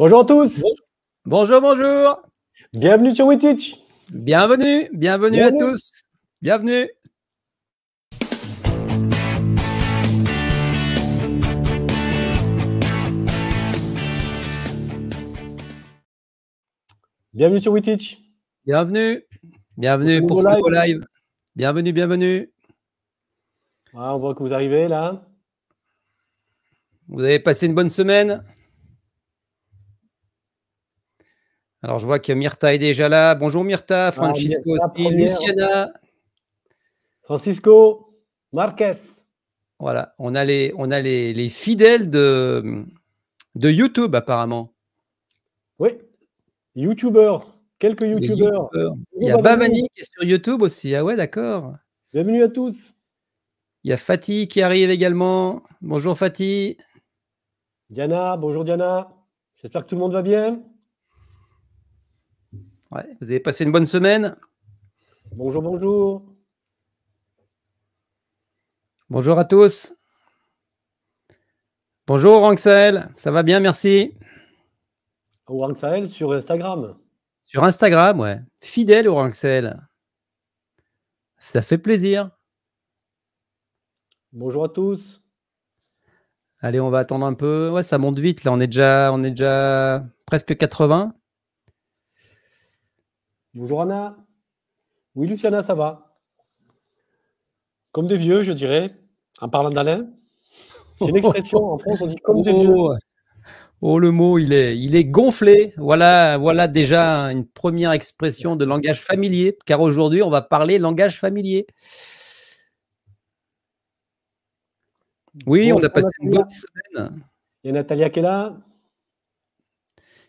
Bonjour à tous. Bonjour, bonjour. Bienvenue sur WeTeach. Bienvenue, bienvenue, à tous. Bienvenue. Bienvenue sur WeTeach. Bienvenue. Bienvenue pour ce live. Bienvenue, bienvenue. Ah, on voit que vous arrivez là. Vous avez passé une bonne semaine Alors, je vois que Mirta est déjà là. Bonjour Mirta, ah, Francisco Luciana. Francisco, Marquez. Voilà, on a les, on a les, fidèles de, de YouTube apparemment. Oui, YouTubeurs, quelques YouTubeurs. Il y a Bavani qui est sur YouTube aussi. Ah ouais, d'accord. Bienvenue à tous. Il y a Fatih qui arrive également. Bonjour Fatih. Diana, bonjour Diana. J'espère que tout le monde va bien vous avez passé une bonne semaine Bonjour, bonjour. Bonjour à tous. Bonjour Ranxael, ça va bien, merci. Ranxael sur Instagram. Sur Instagram, ouais. Fidèle au Ça fait plaisir. Bonjour à tous. Allez, on va attendre un peu. Ouais, ça monte vite. Là, on est déjà, on est déjà presque 80. Bonjour Anna. Oui, Luciana, ça va Comme des vieux, je dirais, en parlant d'Alain. J'ai une expression en France, on dit comme des vieux. Oh, oh le mot, il est, il est gonflé. Voilà, voilà déjà une première expression de langage familier, car aujourd'hui, on va parler langage familier. Oui, on a passé une bonne semaine. Il y a Natalia qui est là.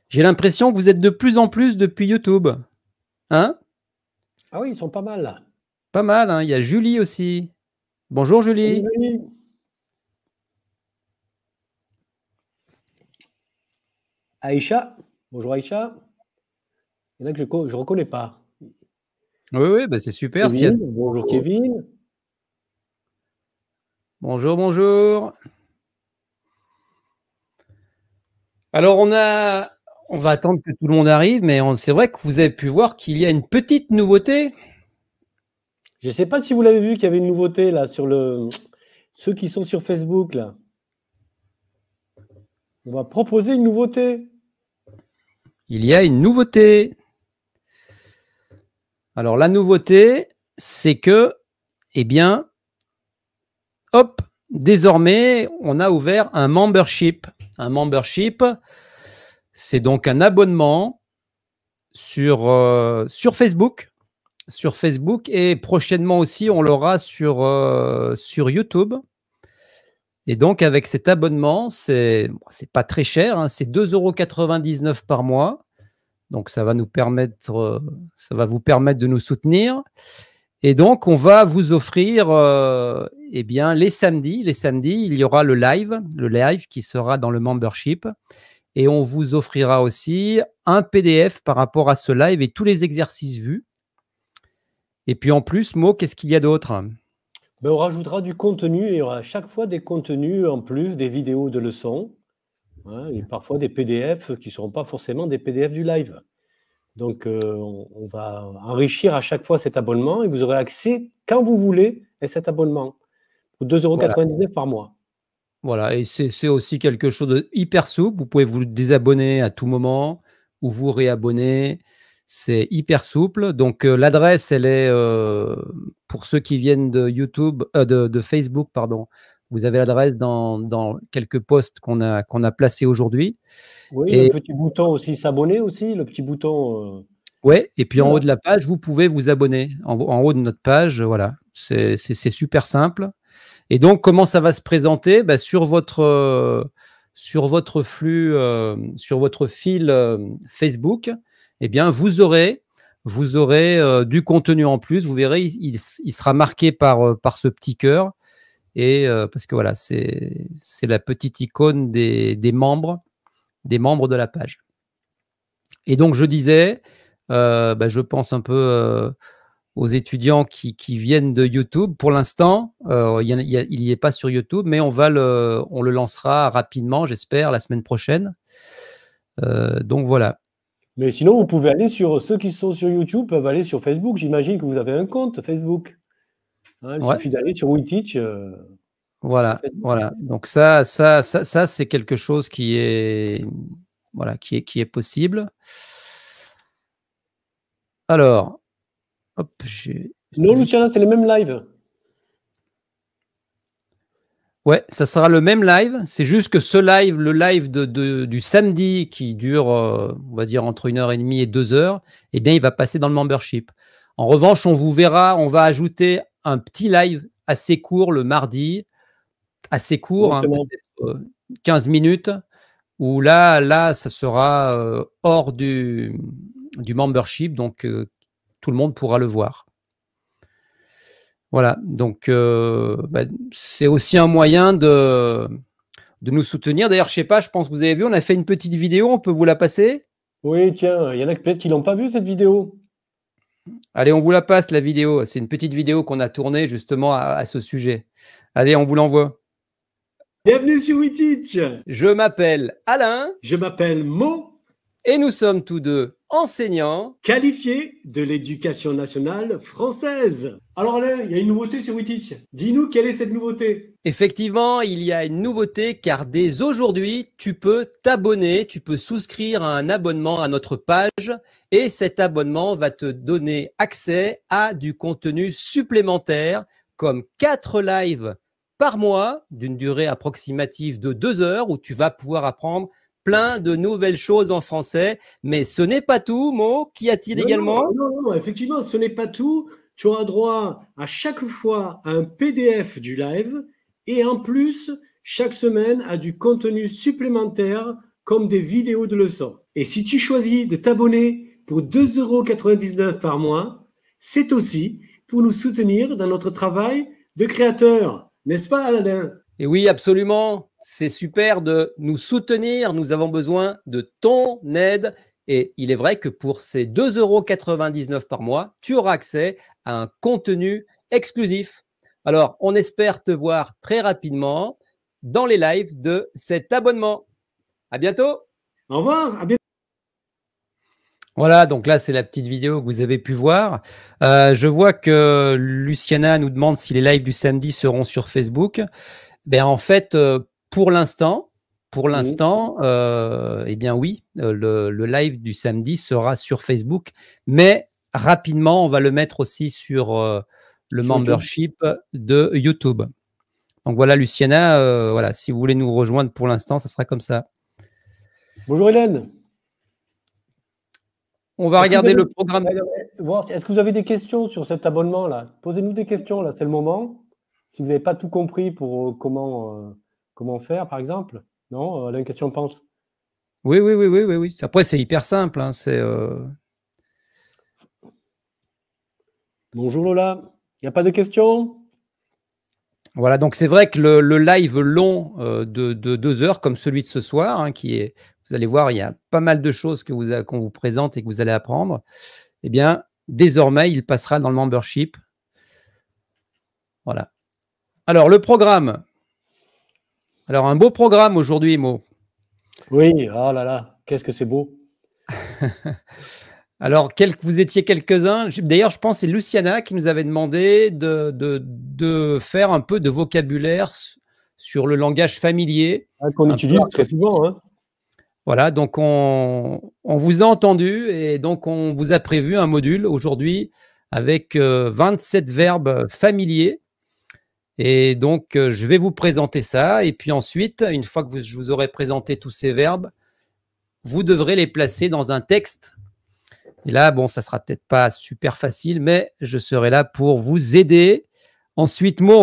J'ai l'impression que vous êtes de plus en plus depuis YouTube. Hein Ah oui, ils sont pas mal Pas mal, hein. il y a Julie aussi. Bonjour Julie. Aïcha. Bonjour Aïcha. Il y en a que je ne reconnais pas. Oui, oui, bah c'est super. Bonjour oh. Kevin. Bonjour, bonjour. Alors, on a on va attendre que tout le monde arrive, mais c'est vrai que vous avez pu voir qu'il y a une petite nouveauté. Je ne sais pas si vous l'avez vu qu'il y avait une nouveauté là sur le ceux qui sont sur Facebook On va proposer une nouveauté. Il y a une nouveauté. Alors la nouveauté, c'est que, eh bien, hop, désormais, on a ouvert un membership. Un membership, c'est donc un abonnement euh, sur, Facebook. Sur Facebook et prochainement aussi, on l'aura sur, euh, YouTube. Et donc, avec cet abonnement, c'est n'est pas très cher, hein, c'est 2,99 euros par mois. Donc, ça va, nous permettre, euh, ça va vous permettre de nous soutenir. Et donc, on va vous offrir eh bien, les samedis. Les samedis, il y aura le live, le live qui sera dans le membership. Et on vous offrira aussi un PDF par rapport à ce live et tous les exercices vus. Et puis en plus, Mo, qu'est-ce qu'il y a d'autre ben, On rajoutera du contenu et il y aura à chaque fois des contenus en plus, des vidéos de leçons hein, et parfois des PDF qui ne seront pas forcément des PDF du live. Donc euh, on, va enrichir à chaque fois cet abonnement et vous aurez accès quand vous voulez à cet abonnement pour 2,99 euros par mois. Voilà, et c'est aussi quelque chose de hyper souple. Vous pouvez vous désabonner à tout moment ou vous réabonner. C'est hyper souple. Donc euh, l'adresse, elle est euh, pour ceux qui viennent de YouTube, euh, de, Facebook, pardon. Vous avez l'adresse dans, quelques posts qu'on a qu'on a placés aujourd'hui. Oui, le petit bouton aussi s'abonner aussi, le petit bouton. Oui, et puis en haut de la page, vous pouvez vous abonner. en haut de notre page, voilà. C'est super simple. Et donc, comment ça va se présenter bah, sur, votre, euh, sur votre flux, euh, sur votre fil euh, Facebook, eh bien, vous aurez, vous aurez du contenu en plus. Vous verrez, il, sera marqué par, par ce petit cœur. Et parce que voilà, c'est la petite icône des, membres, des membres de la page. Et donc, je disais, bah, je pense un peu aux étudiants qui, viennent de YouTube. Pour l'instant, euh, il n'y est pas sur YouTube, mais on, va le, on le lancera rapidement, j'espère, la semaine prochaine. Euh, donc voilà. Mais sinon, vous pouvez aller sur ceux qui sont sur YouTube peuvent aller sur Facebook. J'imagine que vous avez un compte Facebook. Hein, il ouais. suffit d'aller sur WeTeach. Euh, voilà, voilà. Donc ça, ça, ça, ça c'est quelque chose qui est, voilà, qui est, qui est possible. Alors, non, Lucien, c'est le même live. Ouais, ça sera le même live. C'est juste que ce live, le live de, du samedi qui dure, euh, on va dire, entre heure et demie et deux heures, eh bien, il va passer dans le membership. En revanche, on vous verra, on va ajouter un petit live assez court le mardi, assez court, 15 hein, euh, minutes, où là, là, ça sera euh, hors du, du membership, donc tout le monde pourra le voir. Voilà, donc euh, bah, c'est aussi un moyen de, de nous soutenir. D'ailleurs, je sais pas, je pense que vous avez vu, on a fait une petite vidéo, on peut vous la passer Oui, tiens, il y en a peut-être qui l'ont pas vu cette vidéo. Allez, on vous la passe la vidéo. C'est une petite vidéo qu'on a tournée justement à, à ce sujet. Allez, on vous l'envoie. Bienvenue sur WeTeach. Je m'appelle Alain. Je m'appelle Mo. Et nous sommes tous deux enseignant. Qualifié de l'éducation nationale française. Alors là, il y a une nouveauté sur WeTeach. Dis-nous quelle est cette nouveauté Effectivement, il y a une nouveauté car dès aujourd'hui, tu peux t'abonner, tu peux souscrire à un abonnement à notre page et cet abonnement va te donner accès à du contenu supplémentaire comme 4 lives par mois d'une durée approximative de 2 heures où tu vas pouvoir apprendre plein de nouvelles choses en français. Mais ce n'est pas tout, Mon, Qu'y a-t-il également non, non, effectivement, ce n'est pas tout. Tu auras droit à chaque fois à un PDF du live et en plus, chaque semaine, à du contenu supplémentaire comme des vidéos de leçons. Et si tu choisis de t'abonner pour 2,99€ par mois, c'est aussi pour nous soutenir dans notre travail de créateur. N'est-ce pas, Alain et oui, absolument. C'est super de nous soutenir. Nous avons besoin de ton aide. Et il est vrai que pour ces 2,99 euros par mois, tu auras accès à un contenu exclusif. Alors, on espère te voir très rapidement dans les lives de cet abonnement. À bientôt. Au revoir. Voilà, donc là, c'est la petite vidéo que vous avez pu voir. Euh, je vois que Luciana nous demande si les lives du samedi seront sur Facebook. Ben, en fait, euh, pour l'instant, pour mmh. l'instant, euh, eh bien oui, euh, le, live du samedi sera sur Facebook, mais rapidement, on va le mettre aussi sur le membership de YouTube. Donc voilà, Luciana, voilà, si vous voulez nous rejoindre pour l'instant, ça sera comme ça. Bonjour Hélène. On va regarder le programme. Est-ce que vous avez des questions sur cet abonnement-là Posez-nous des questions, là, c'est le moment si vous n'avez pas tout compris pour euh, comment, euh, comment faire, par exemple, non une euh, question pense oui, oui, oui, oui, oui, oui. Après, c'est hyper simple. Hein, Bonjour Lola. Il n'y a pas de questions Voilà, donc c'est vrai que le, live long de, deux heures, comme celui de ce soir, hein, qui est, vous allez voir, il y a pas mal de choses que vous, qu'on vous présente et que vous allez apprendre. Eh bien, désormais, il passera dans le membership. Voilà. Alors, le programme. Alors, un beau programme aujourd'hui, Mo. Oui, oh là là, qu'est-ce que c'est beau. Alors, vous étiez quelques-uns. D'ailleurs, je pense que c'est Luciana qui nous avait demandé de, faire un peu de vocabulaire sur le langage familier. Ah, qu'on utilise très souvent. Hein. Voilà, donc on, on, vous a entendu et donc on vous a prévu un module aujourd'hui avec 27 euh, verbes familiers et donc, euh, je vais vous présenter ça. Et puis ensuite, une fois que je vous aurai présenté tous ces verbes, vous devrez les placer dans un texte. Et là, bon, ça sera peut-être pas super facile, mais je serai là pour vous aider. Ensuite, moi,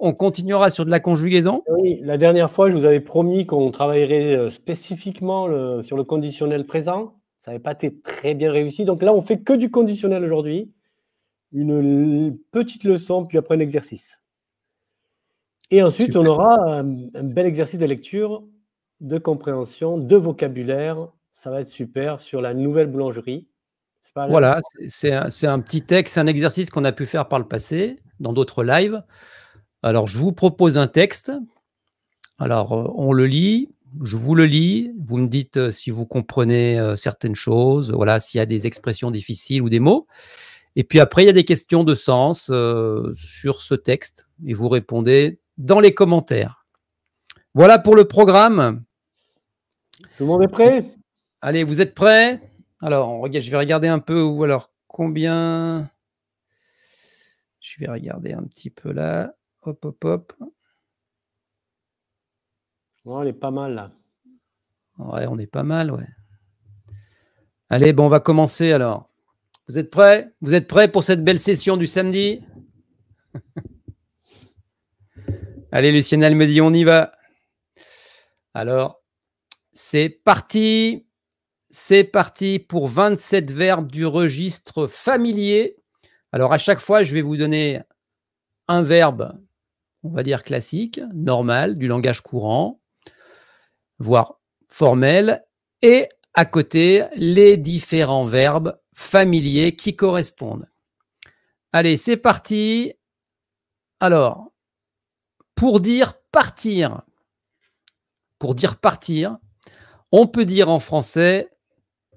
on, continuera sur de la conjugaison Oui, la dernière fois, je vous avais promis qu'on travaillerait euh, spécifiquement sur le conditionnel présent. Ça n'avait pas été très bien réussi. Donc là, on fait que du conditionnel aujourd'hui. Une petite leçon, puis après un exercice. Et ensuite, on aura un, bel exercice de lecture, de compréhension, de vocabulaire. Ça va être super sur la nouvelle boulangerie. voilà, c'est un, petit texte, un exercice qu'on a pu faire par le passé dans d'autres lives. Alors, je vous propose un texte. Alors, euh, on le lit, je vous le lis. Vous me dites euh, si vous comprenez euh, certaines choses, voilà, s'il y a des expressions difficiles ou des mots. Et puis après, il y a des questions de sens sur ce texte et vous répondez dans les commentaires. Voilà pour le programme. Tout le monde est prêt Allez, vous êtes prêts Alors, je vais regarder un peu ou alors combien. Je vais regarder un petit peu là. Hop, hop, hop. On est pas mal là. Ouais, on est pas mal, ouais. Allez, bon, on va commencer alors. Vous êtes prêts Vous êtes prêts pour cette belle session du samedi Allez, Lucien me dit on y va. Alors, c'est parti. C'est parti pour 27 verbes du registre familier. Alors, à chaque fois, je vais vous donner un verbe, on va dire classique, normal, du langage courant, voire formel, et à côté, les différents verbes familiers qui correspondent. Allez, c'est parti. Alors, pour dire partir, pour dire partir, on peut dire en français,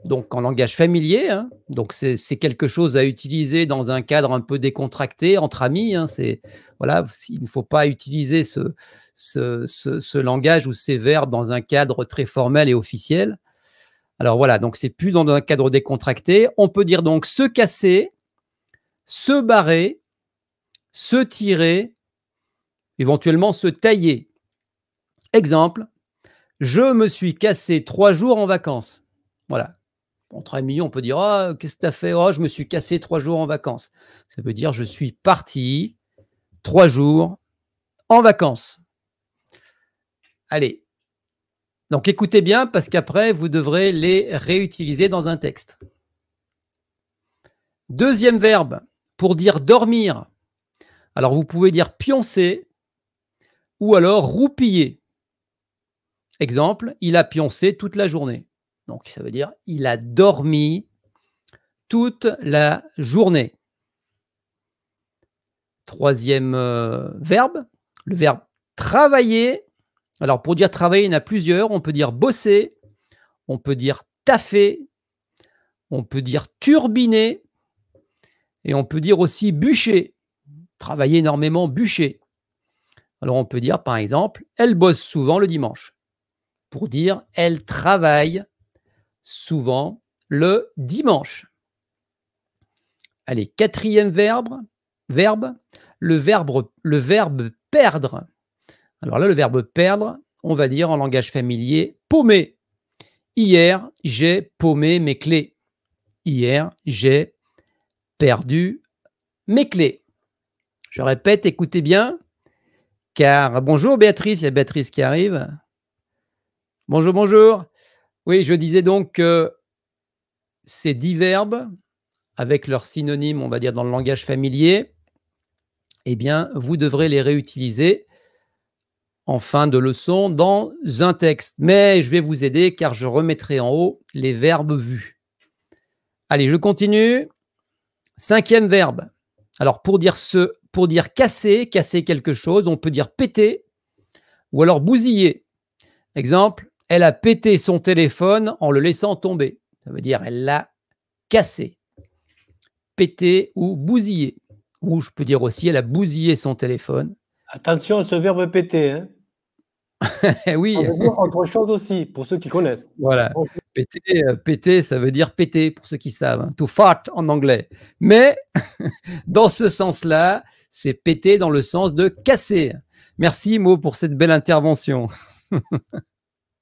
donc en langage familier, hein, donc c'est quelque chose à utiliser dans un cadre un peu décontracté entre amis. Hein, c'est voilà, il ne faut pas utiliser ce, ce, ce, langage ou ces verbes dans un cadre très formel et officiel. Alors voilà, donc c'est plus dans un cadre décontracté. On peut dire donc se casser, se barrer, se tirer, éventuellement se tailler. Exemple, je me suis cassé trois jours en vacances. Voilà. Entre million, on peut dire ah, qu'est-ce que tu as fait oh, je me suis cassé trois jours en vacances. Ça veut dire je suis parti trois jours en vacances. Allez. Donc écoutez bien parce qu'après, vous devrez les réutiliser dans un texte. Deuxième verbe pour dire dormir. Alors vous pouvez dire pioncer, ou alors roupiller. Exemple, il a pioncé toute la journée. Donc ça veut dire il a dormi toute la journée. Troisième euh, verbe, le verbe travailler. Alors pour dire travailler, il y en a plusieurs. On peut dire bosser, on peut dire taffer, on peut dire turbiner, et on peut dire aussi bûcher. Travailler énormément, bûcher. Alors on peut dire par exemple, elle bosse souvent le dimanche. Pour dire, elle travaille souvent le dimanche. Allez, quatrième verbe, verbe, le verbe, le verbe perdre. Alors là, le verbe perdre, on va dire en langage familier, paumer. Hier, j'ai paumé mes clés. Hier, j'ai perdu mes clés. Je répète, écoutez bien. Car bonjour Béatrice, il y a Béatrice qui arrive. Bonjour, bonjour. Oui, je disais donc que ces dix verbes, avec leurs synonymes, on va dire dans le langage familier, eh bien, vous devrez les réutiliser en fin de leçon dans un texte. Mais je vais vous aider car je remettrai en haut les verbes vus. Allez, je continue. Cinquième verbe. Alors, pour dire ce pour dire casser, casser quelque chose. On peut dire péter ou alors bousiller. Exemple, elle a pété son téléphone en le laissant tomber. Ça veut dire elle l'a cassé, pété ou bousiller. Ou je peux dire aussi elle a bousillé son téléphone. Attention à ce verbe péter. Hein. oui. autre chose aussi, pour ceux qui connaissent. Voilà. Péter, péter, euh, ça veut dire péter, pour ceux qui savent. Hein. To fart en anglais. Mais dans ce sens-là, c'est péter dans le sens de casser. Merci Mo pour cette belle intervention.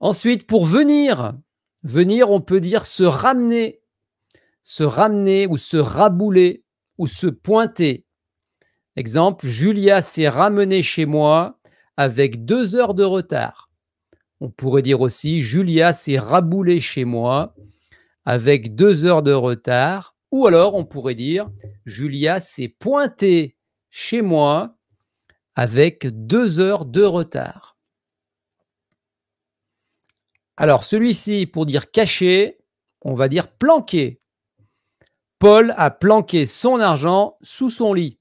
Ensuite, pour venir, venir, on peut dire se ramener, se ramener ou se rabouler ou se pointer. Exemple, Julia s'est ramenée chez moi avec deux heures de retard. On pourrait dire aussi Julia s'est raboulée chez moi avec deux heures de retard. Ou alors on pourrait dire Julia s'est pointée chez moi avec deux heures de retard. Alors celui-ci, pour dire caché, on va dire planqué. Paul a planqué son argent sous son lit.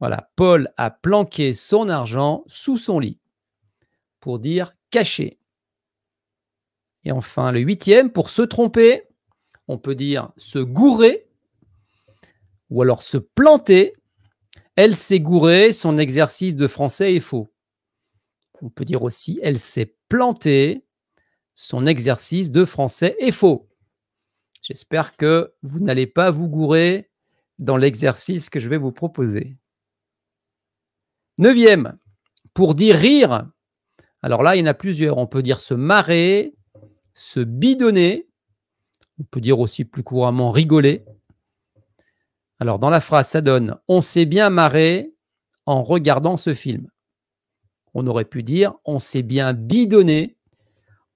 Voilà, Paul a planqué son argent sous son lit pour dire caché. Et enfin, le huitième, pour se tromper, on peut dire se gourer ou alors se planter. Elle s'est gourée, son exercice de français est faux. On peut dire aussi elle s'est plantée, son exercice de français est faux. J'espère que vous n'allez pas vous gourer dans l'exercice que je vais vous proposer. Neuvième, pour dire rire, alors là, il y en a plusieurs. On peut dire se marrer, se bidonner. On peut dire aussi plus couramment rigoler. Alors dans la phrase, ça donne On s'est bien marré en regardant ce film. On aurait pu dire On s'est bien bidonné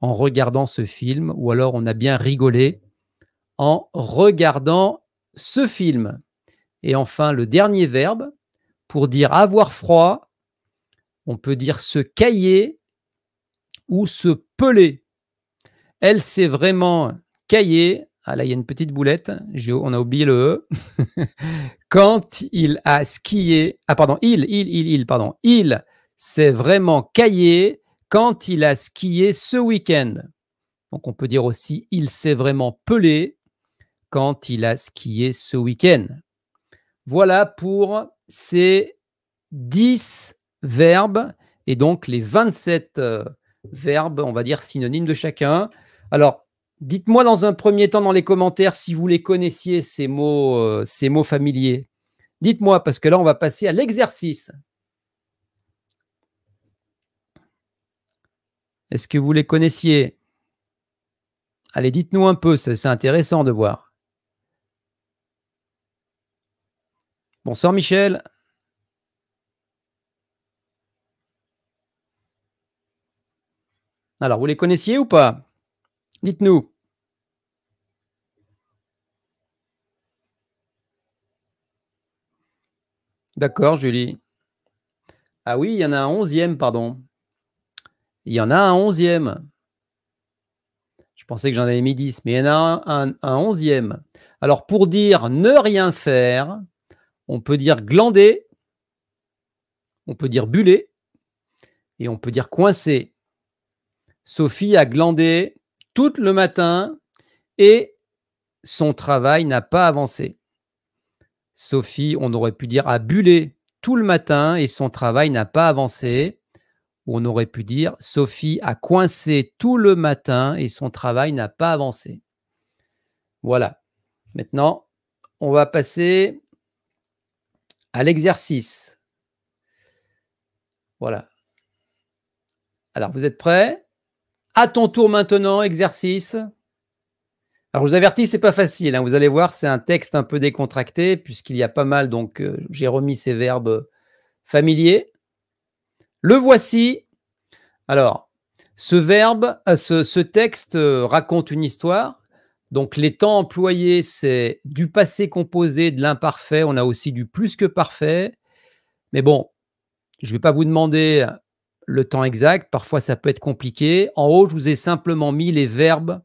en regardant ce film. Ou alors On a bien rigolé en regardant ce film. Et enfin, le dernier verbe, pour dire avoir froid, on peut dire se cailler ou se peler. Elle s'est vraiment caillée. Ah là, il y a une petite boulette. On a oublié le E. Quand il a skié. Ah, pardon, il, il, il, il, pardon. Il s'est vraiment caillé quand il a skié ce week-end. Donc on peut dire aussi il s'est vraiment pelé quand il a skié ce week-end. Voilà pour c'est 10 verbes et donc les 27 euh, verbes, on va dire synonymes de chacun. Alors, dites-moi dans un premier temps dans les commentaires si vous les connaissiez, ces mots, euh, ces mots familiers. Dites-moi, parce que là, on va passer à l'exercice. Est-ce que vous les connaissiez Allez, dites-nous un peu, c'est intéressant de voir. Bonsoir Michel. Alors, vous les connaissiez ou pas Dites-nous. D'accord, Julie. Ah oui, il y en a un onzième, pardon. Il y en a un onzième. Je pensais que j'en avais mis dix, mais il y en a un, onzième. Alors, pour dire ne rien faire, on peut dire glander, on peut dire bulé et on peut dire coincé. Sophie a glandé tout le matin et son travail n'a pas avancé. Sophie, on aurait pu dire a bulé tout le matin et son travail n'a pas avancé. Ou on aurait pu dire Sophie a coincé tout le matin et son travail n'a pas avancé. Voilà. Maintenant, on va passer à l'exercice. Voilà. Alors, vous êtes prêts À ton tour maintenant, exercice. Alors, je vous avertis, c'est pas facile. Hein. Vous allez voir, c'est un texte un peu décontracté puisqu'il y a pas mal. Donc, euh, j'ai remis ces verbes euh, familiers. Le voici. Alors, ce verbe, euh, ce texte raconte une histoire. Donc les temps employés, c'est du passé composé, de l'imparfait. On a aussi du plus que parfait. Mais bon, je ne vais pas vous demander euh, le temps exact. Parfois, ça peut être compliqué. En haut, je vous ai simplement mis les verbes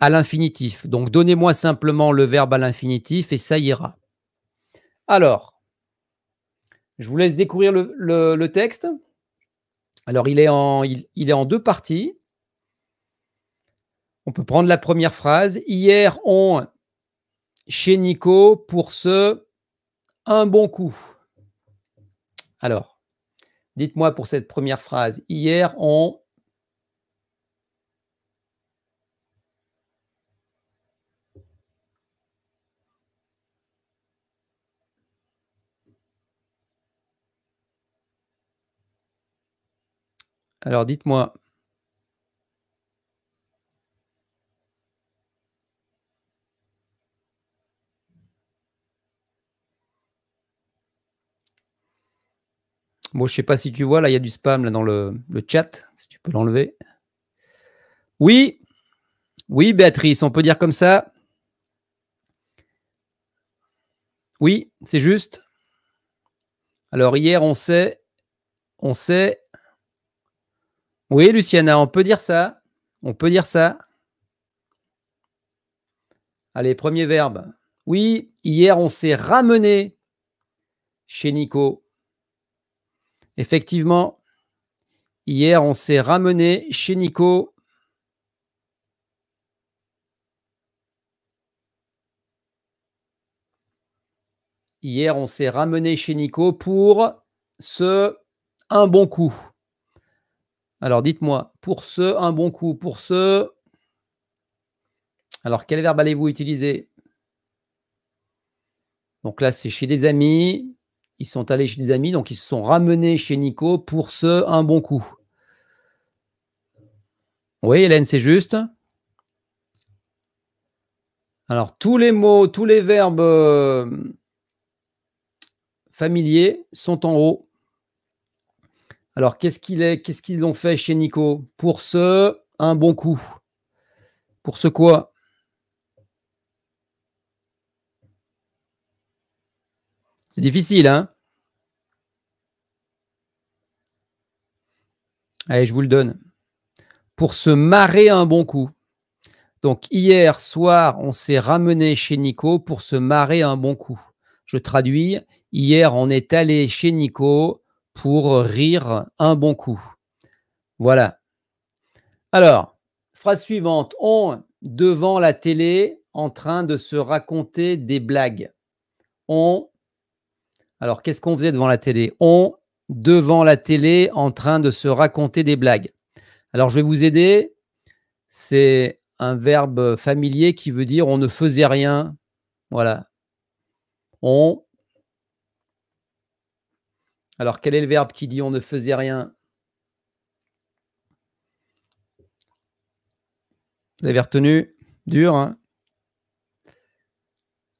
à l'infinitif. Donc, donnez-moi simplement le verbe à l'infinitif et ça ira. Alors, je vous laisse découvrir le, texte. Alors, il est, en, il est en deux parties. On peut prendre la première phrase. Hier, on chez Nico pour ce un bon coup. Alors, dites-moi pour cette première phrase. Hier, on Alors dites-moi, Moi, je sais pas si tu vois, là, il y a du spam dans le, le chat, si tu peux l'enlever. Oui, oui, Béatrice, on peut dire comme ça. Oui, c'est juste. Alors hier, on sait, on sait. Oui, Luciana, on peut dire ça. On peut dire ça. Allez, premier verbe. Oui, hier, on s'est ramené chez Nico. Effectivement, hier, on s'est ramené chez Nico. Hier, on s'est ramené chez Nico pour ce un bon coup. Alors dites-moi, pour ce un bon coup, pour ce... Alors quel verbe allez-vous utiliser Donc là, c'est chez des amis, ils sont allés chez des amis, donc ils se sont ramenés chez Nico pour ce un bon coup. Oui, Hélène, c'est juste. Alors, tous les mots, tous les verbes euh, familiers sont en haut. Alors, qu'est-ce qu'ils ont fait chez Nico pour ce un bon coup Pour ce quoi C'est difficile, hein Allez, je vous le donne. Pour se marrer un bon coup. Donc hier soir, on s'est ramené chez Nico pour se marrer un bon coup. Je traduis, hier on est allé chez Nico pour rire un bon coup. Voilà. Alors, phrase suivante, on devant la télé en train de se raconter des blagues. On alors, qu'est-ce qu'on faisait devant la télé On, devant la télé, en train de se raconter des blagues. Alors, je vais vous aider. C'est un verbe familier qui veut dire on ne faisait rien. Voilà. On. Alors, quel est le verbe qui dit on ne faisait rien Vous avez retenu Dur, hein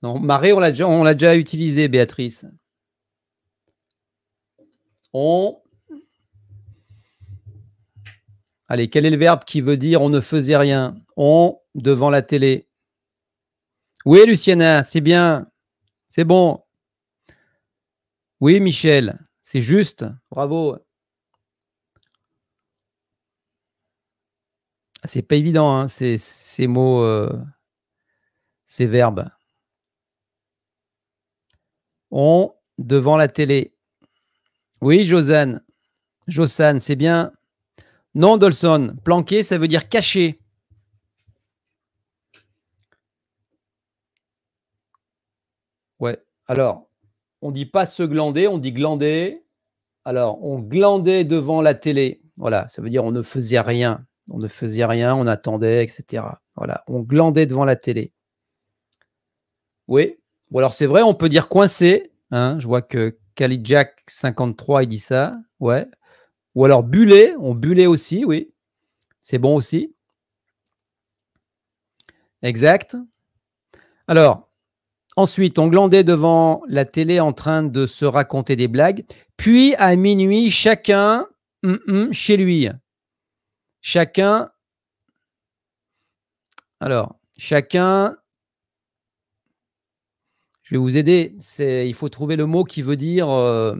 Non, marée, on l'a déjà utilisé, Béatrice on... Allez, quel est le verbe qui veut dire on ne faisait rien On devant la télé. Oui, Luciana, c'est bien. C'est bon. Oui, Michel, c'est juste. Bravo. Ah, c'est pas évident, hein, ces, mots, euh, ces verbes. On devant la télé. Oui, Josanne. Josanne, c'est bien. Non, Dolson. Planqué, ça veut dire caché. Ouais. Alors, on dit pas se glander, on dit glander. Alors, on glandait devant la télé. Voilà, ça veut dire on ne faisait rien. On ne faisait rien, on attendait, etc. Voilà, on glandait devant la télé. Oui. Ou alors c'est vrai, on peut dire coincé. Hein. je vois que Jack 53, il dit ça. Ouais. Ou alors Bullet, on Bullet aussi, oui. C'est bon aussi. Exact. Alors, ensuite, on glandait devant la télé en train de se raconter des blagues. Puis, à minuit, chacun hum, hum, chez lui. Chacun. Alors, chacun je vais vous aider. C'est, il faut trouver le mot qui veut dire euh,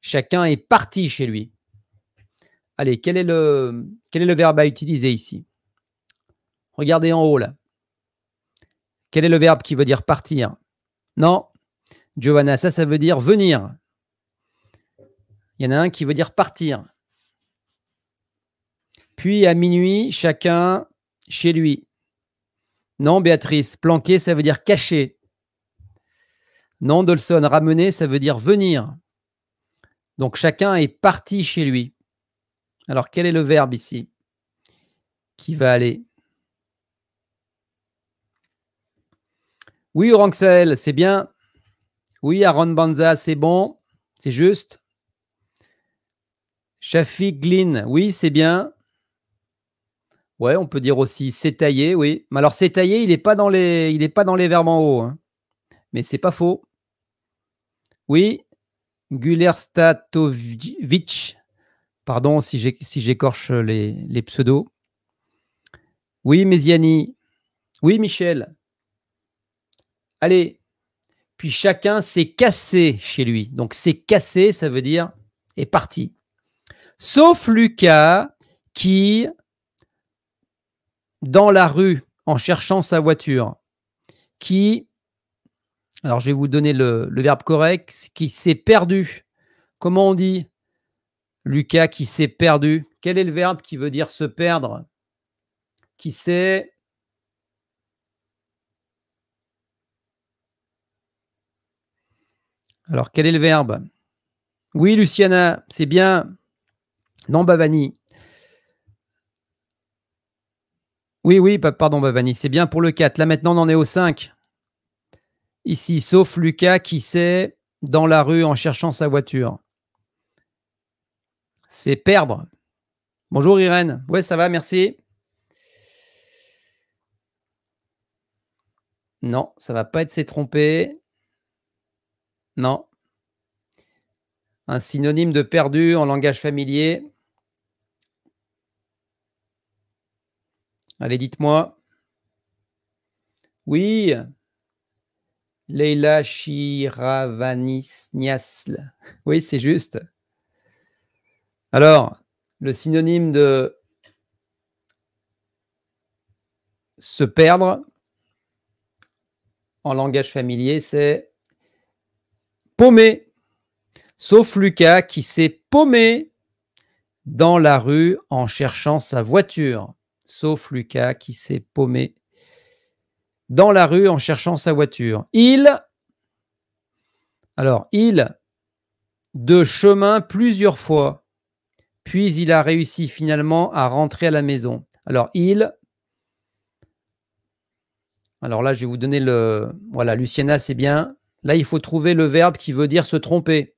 chacun est parti chez lui. Allez, quel est, le, quel est le verbe à utiliser ici Regardez en haut là. Quel est le verbe qui veut dire partir Non, Giovanna, ça, ça veut dire venir. Il y en a un qui veut dire partir. Puis à minuit, chacun chez lui. Non, Béatrice, planquer », ça veut dire cacher ». Non, Dolson, ramener, ça veut dire venir. Donc chacun est parti chez lui. Alors quel est le verbe ici qui va aller Oui, Oranxel, c'est bien. Oui, Aaron Banza, c'est bon. C'est juste. Shafi Glin, oui, c'est bien. Ouais, on peut dire aussi c'est oui. Mais alors c'est taillé, il n'est pas, dans les, pas dans les verbes en haut. mais hein. Mais c'est pas faux. Oui, Gulerstatovitch, Pardon si j'écorche les, pseudos. Oui, Mesiani. Oui, Michel. Allez. Puis chacun s'est cassé chez lui. Donc s'est cassé, ça veut dire est parti. Sauf Lucas qui, dans la rue, en cherchant sa voiture, qui alors, je vais vous donner le, verbe correct qui s'est perdu. Comment on dit Lucas qui s'est perdu. Quel est le verbe qui veut dire se perdre Qui s'est. Alors, quel est le verbe Oui, Luciana, c'est bien. Non, Bavani. Oui, oui, pardon, Bavani, c'est bien pour le 4. Là, maintenant, on en est au 5 ici, sauf Lucas qui sait dans la rue en cherchant sa voiture. C'est perdre. Bonjour Irène. Ouais, ça va, merci. Non, ça va pas être s'est trompé. Non. Un synonyme de perdu en langage familier. Allez, dites-moi. Oui, Leila Shiravanisnyasl. Oui, c'est juste. Alors, le synonyme de se perdre en langage familier, c'est paumé. Sauf Lucas qui s'est paumé dans la rue en cherchant sa voiture. Sauf Lucas qui s'est paumé dans la rue en cherchant sa voiture. Il, alors, il, de chemin plusieurs fois, puis il a réussi finalement à rentrer à la maison. Alors, il, alors là, je vais vous donner le, voilà, Luciana, c'est bien. Là, il faut trouver le verbe qui veut dire se tromper.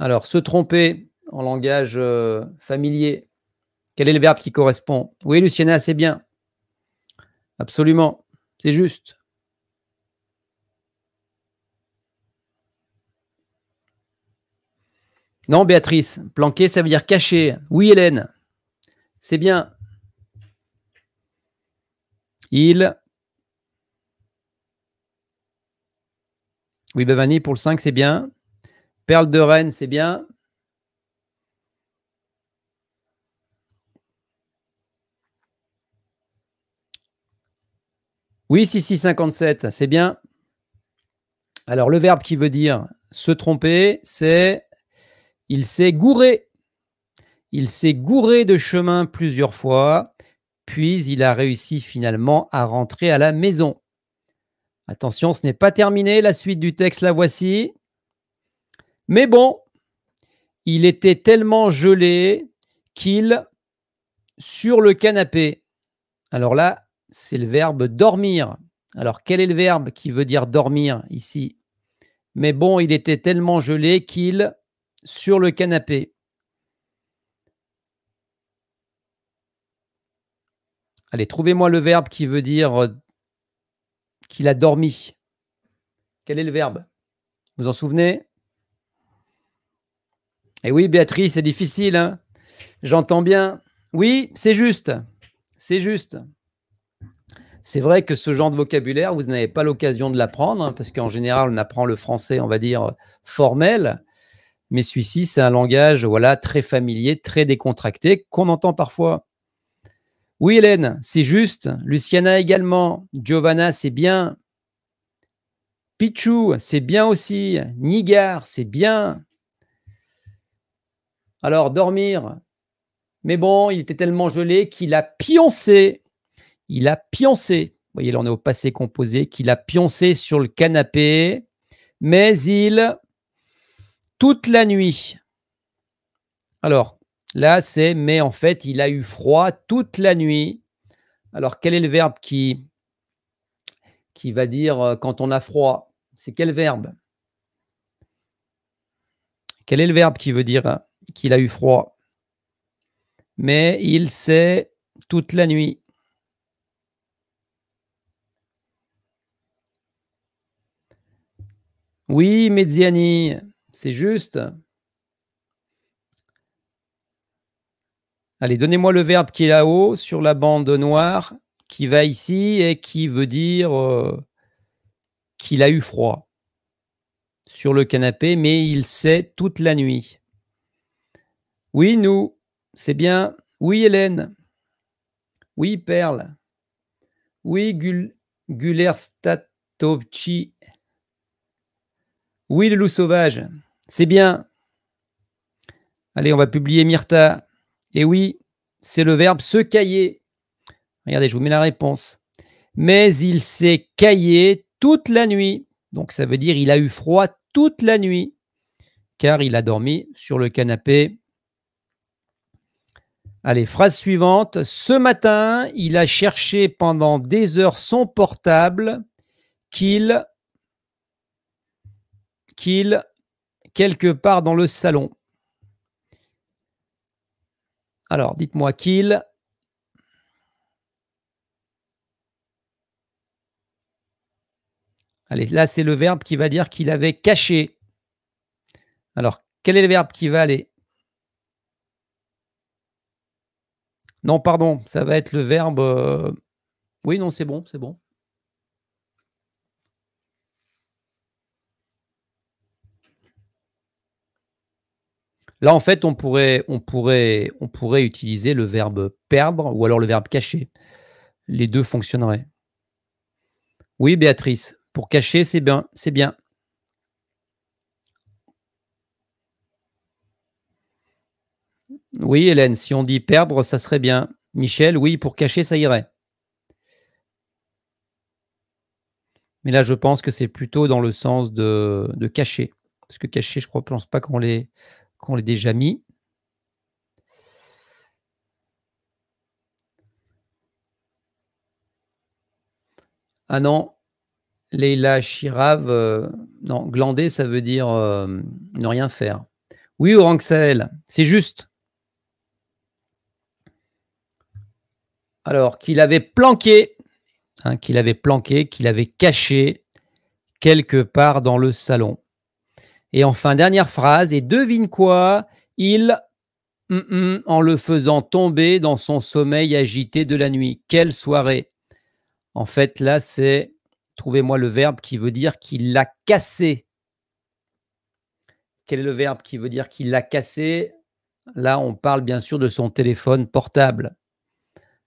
Alors, se tromper en langage euh, familier, quel est le verbe qui correspond Oui, Luciana, c'est bien. Absolument, c'est juste. Non, Béatrice, planquer, ça veut dire cacher. Oui, Hélène, c'est bien. Il. Oui, Bavani, pour le 5, c'est bien. Perle de Rennes, c'est bien. Oui, si, 57, c'est bien. Alors, le verbe qui veut dire se tromper, c'est il s'est gouré. Il s'est gouré de chemin plusieurs fois, puis il a réussi finalement à rentrer à la maison. Attention, ce n'est pas terminé, la suite du texte la voici. Mais bon, il était tellement gelé qu'il sur le canapé. Alors là, c'est le verbe dormir. Alors, quel est le verbe qui veut dire dormir ici Mais bon, il était tellement gelé qu'il, sur le canapé. Allez, trouvez-moi le verbe qui veut dire euh, qu'il a dormi. Quel est le verbe Vous en souvenez Eh oui, Béatrice, c'est difficile. Hein J'entends bien. Oui, c'est juste. C'est juste. C'est vrai que ce genre de vocabulaire, vous n'avez pas l'occasion de l'apprendre, hein, parce qu'en général, on apprend le français, on va dire, euh, formel. Mais celui-ci, c'est un langage voilà, très familier, très décontracté, qu'on entend parfois. Oui, Hélène, c'est juste. Luciana également. Giovanna, c'est bien. Pichou, c'est bien aussi. Nigar, c'est bien. Alors, dormir. Mais bon, il était tellement gelé qu'il a pioncé il a pioncé. Vous voyez, là, on est au passé composé, qu'il a pioncé sur le canapé, mais il. toute la nuit. Alors, là, c'est mais en fait, il a eu froid toute la nuit. Alors, quel est le verbe qui, qui va dire euh, quand on a froid C'est quel verbe Quel est le verbe qui veut dire euh, qu'il a eu froid Mais il sait toute la nuit. Oui, Mediani, c'est juste. Allez, donnez-moi le verbe qui est là-haut sur la bande noire qui va ici et qui veut dire euh, qu'il a eu froid sur le canapé, mais il sait toute la nuit. Oui, nous, c'est bien. Oui, Hélène. Oui, Perle. Oui, Guler Gulerstatovci oui, le loup sauvage. C'est bien. Allez, on va publier Myrta. Et oui, c'est le verbe se cailler. Regardez, je vous mets la réponse. Mais il s'est caillé toute la nuit. Donc ça veut dire il a eu froid toute la nuit, car il a dormi sur le canapé. Allez, phrase suivante. Ce matin, il a cherché pendant des heures son portable qu'il « qu'il » quelque part dans le salon. Alors, dites-moi qu'il. Allez, là, c'est le verbe qui va dire qu'il avait caché. Alors, quel est le verbe qui va aller Non, pardon, ça va être le verbe. Euh, oui, non, c'est bon, c'est bon. Là, en fait, on pourrait, on pourrait, on pourrait utiliser le verbe perdre ou alors le verbe cacher. Les deux fonctionneraient. Oui, Béatrice, pour cacher, c'est bien, c'est bien. Oui, Hélène, si on dit perdre, ça serait bien. Michel, oui, pour cacher, ça irait. Mais là, je pense que c'est plutôt dans le sens de, de cacher. Parce que cacher, je ne pense pas qu'on les qu'on l'ait déjà mis. Ah non, Leila Shirav, euh, non, glander, ça veut dire euh, ne rien faire. Oui, Sahel, c'est juste. Alors, qu'il avait planqué, hein, qu'il avait planqué, qu'il avait caché quelque part dans le salon. Et enfin, dernière phrase, et devine quoi Il en le faisant tomber dans son sommeil agité de la nuit. Quelle soirée En fait, là, c'est trouvez-moi le verbe qui veut dire qu'il l'a cassé. Quel est le verbe qui veut dire qu'il l'a cassé Là, on parle bien sûr de son téléphone portable.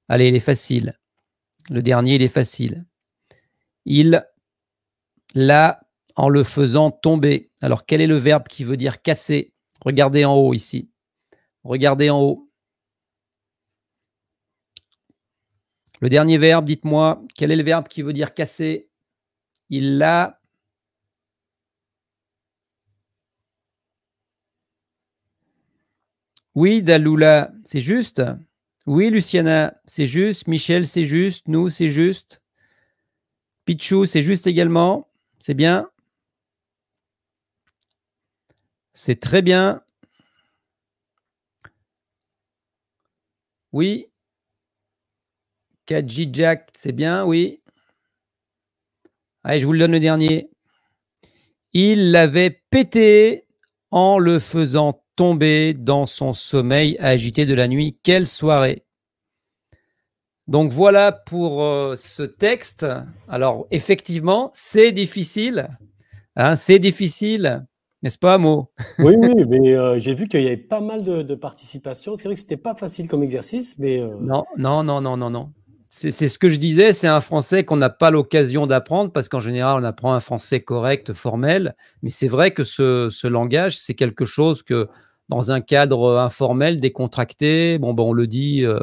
Allez, il est facile. Le dernier, il est facile. Il l'a en le faisant tomber. Alors, quel est le verbe qui veut dire casser Regardez en haut ici. Regardez en haut. Le dernier verbe, dites-moi, quel est le verbe qui veut dire casser Il l'a Oui, Dalula, c'est juste. Oui, Luciana, c'est juste. Michel, c'est juste. Nous, c'est juste. Pichou, c'est juste également. C'est bien. C'est très bien. Oui. 4 Jack, c'est bien, oui. Allez, je vous le donne le dernier. Il l'avait pété en le faisant tomber dans son sommeil agité de la nuit. Quelle soirée Donc voilà pour euh, ce texte. Alors effectivement, c'est difficile. Hein, c'est difficile n'est-ce pas, Mo Oui, oui, mais euh, j'ai vu qu'il y avait pas mal de, participations. participation. C'est vrai que c'était pas facile comme exercice, mais euh, non, non, non, non, non, non. C'est ce que je disais, c'est un français qu'on n'a pas l'occasion d'apprendre parce qu'en général, on apprend un français correct, formel. Mais c'est vrai que ce, langage, c'est quelque chose que dans un cadre informel, décontracté, bon, ben, on le dit euh,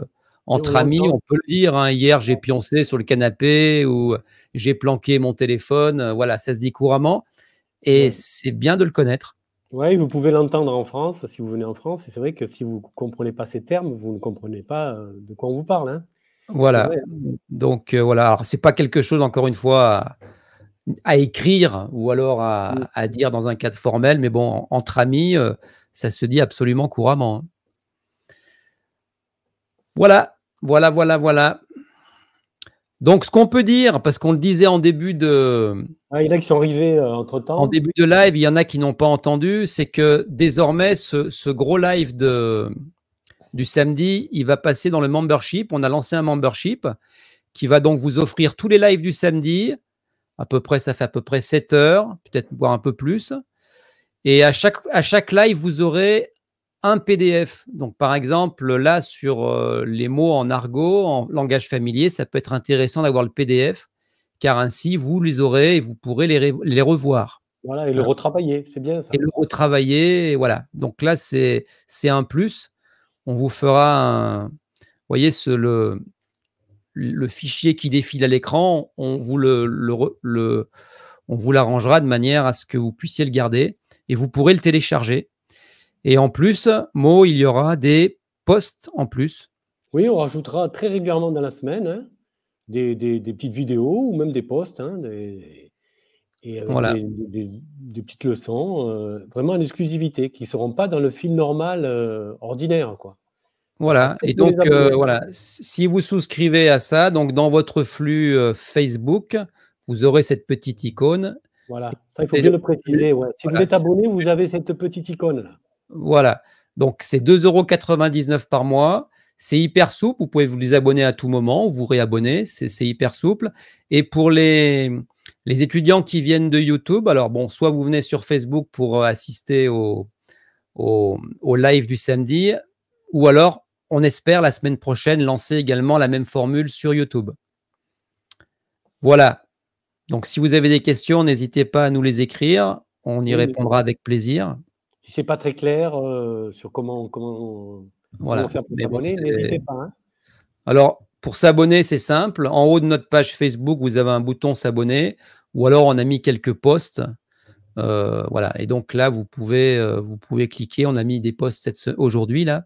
entre amis, on peut le dire. Hein. Hier, j'ai pioncé sur le canapé ou j'ai planqué mon téléphone. voilà, ça se dit couramment. Et c'est bien de le connaître. Oui, vous pouvez l'entendre en France si vous venez en France. Et c'est vrai que si vous ne comprenez pas ces termes, vous ne comprenez pas euh, de quoi on vous parle. Hein. Voilà. Hein. Donc euh, voilà. ce n'est pas quelque chose, encore une fois, à, écrire ou alors mm. à, dire dans un cadre formel, mais bon, entre amis, euh, ça se dit absolument couramment. Hein. Voilà, voilà, voilà, voilà. Donc, ce qu'on peut dire, parce qu'on le disait en début de. Ah, il qui sont arrivés entre euh, temps. En début de live, il y en a qui n'ont pas entendu, c'est que désormais, ce, gros live de, du samedi, il va passer dans le membership. On a lancé un membership qui va donc vous offrir tous les lives du samedi. À peu près, ça fait à peu près 7 heures, peut-être voire un peu plus. Et à chaque, à chaque live, vous aurez un PDF. Donc, par exemple, là, sur euh, les mots en argot, en langage familier, ça peut être intéressant d'avoir le PDF, car ainsi, vous les aurez et vous pourrez les, revoir. Voilà, et le retravailler, c'est bien ça. Et le retravailler, voilà. Donc là, c'est un plus. On vous fera un. Vous voyez, ce, le, fichier qui défile à l'écran, on vous le on vous l'arrangera de manière à ce que vous puissiez le garder et vous pourrez le télécharger et en plus, Mo, il y aura des posts en plus. Oui, on rajoutera très régulièrement dans la semaine hein, des, petites vidéos ou même des posts. Hein, des, et voilà. des, petites leçons, euh, vraiment en exclusivité, qui ne seront pas dans le fil normal euh, ordinaire. Quoi. Voilà. Et donc, euh, voilà, si vous souscrivez à ça, donc dans votre flux Facebook, vous aurez cette petite icône. Voilà, ça, il faut bien le, préciser. Si vous êtes abonné, vous avez cette petite icône. là. Voilà. Donc, c'est euros par mois. C'est hyper souple. Vous pouvez vous les abonner à tout moment ou vous réabonner. C'est hyper souple. Et pour les, étudiants qui viennent de YouTube, alors bon, soit vous venez sur Facebook pour euh, assister au live du samedi, ou alors on espère la semaine prochaine lancer également la même formule sur YouTube. Voilà. Donc si vous avez des questions, n'hésitez pas à nous les écrire. On y répondra avec plaisir si c'est pas très clair euh, sur comment, comment, faire pour s'abonner, n'hésitez pas. Hein. Alors, pour s'abonner, c'est simple. En haut de notre page Facebook, vous avez un bouton s'abonner, ou alors on a mis quelques posts. Euh, voilà. Et donc là, vous pouvez, euh, vous pouvez cliquer. On a mis des posts aujourd'hui là.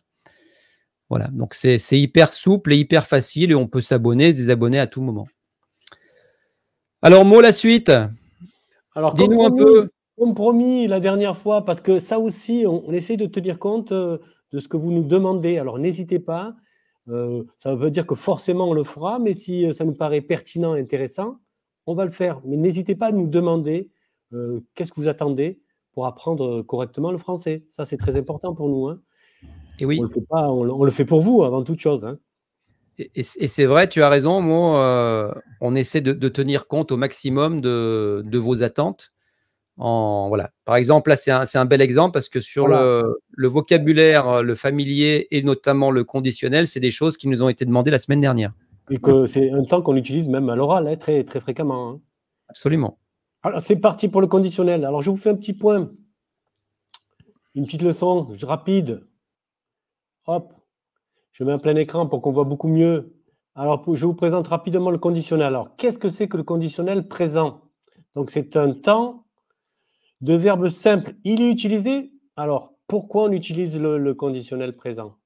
Voilà. Donc c'est hyper souple et hyper facile et on peut s'abonner, se désabonner à tout moment. Alors mot la suite. Alors dis-nous un peu. On promis la dernière fois, parce que ça aussi, on, essaie de tenir compte euh, de ce que vous nous demandez. Alors n'hésitez pas. Euh, ça veut dire que forcément on le fera, mais si euh, ça nous paraît pertinent, intéressant, on va le faire. Mais n'hésitez pas à nous demander qu'est-ce que vous attendez pour apprendre correctement le français. Ça, c'est très important pour nous. Hein. Et oui. On le fait pour vous avant toute chose. Hein. Et, c'est vrai, tu as raison, on essaie de, tenir compte au maximum de vos attentes voilà. Par exemple, là, c'est un, bel exemple parce que sur le, vocabulaire, euh, le familier et notamment le conditionnel, c'est des choses qui nous ont été demandées la semaine dernière. Et que c'est un temps qu'on utilise même à l'oral, hein, très, très fréquemment. Hein. Absolument. Alors, c'est parti pour le conditionnel. Alors, je vous fais un petit point, une petite leçon rapide. Hop, je mets un plein écran pour qu'on voit beaucoup mieux. Alors, je vous présente rapidement le conditionnel. Alors, qu'est-ce que c'est que le conditionnel présent Donc, c'est un temps de verbe simple, il est utilisé. Alors, pourquoi on utilise le, conditionnel présent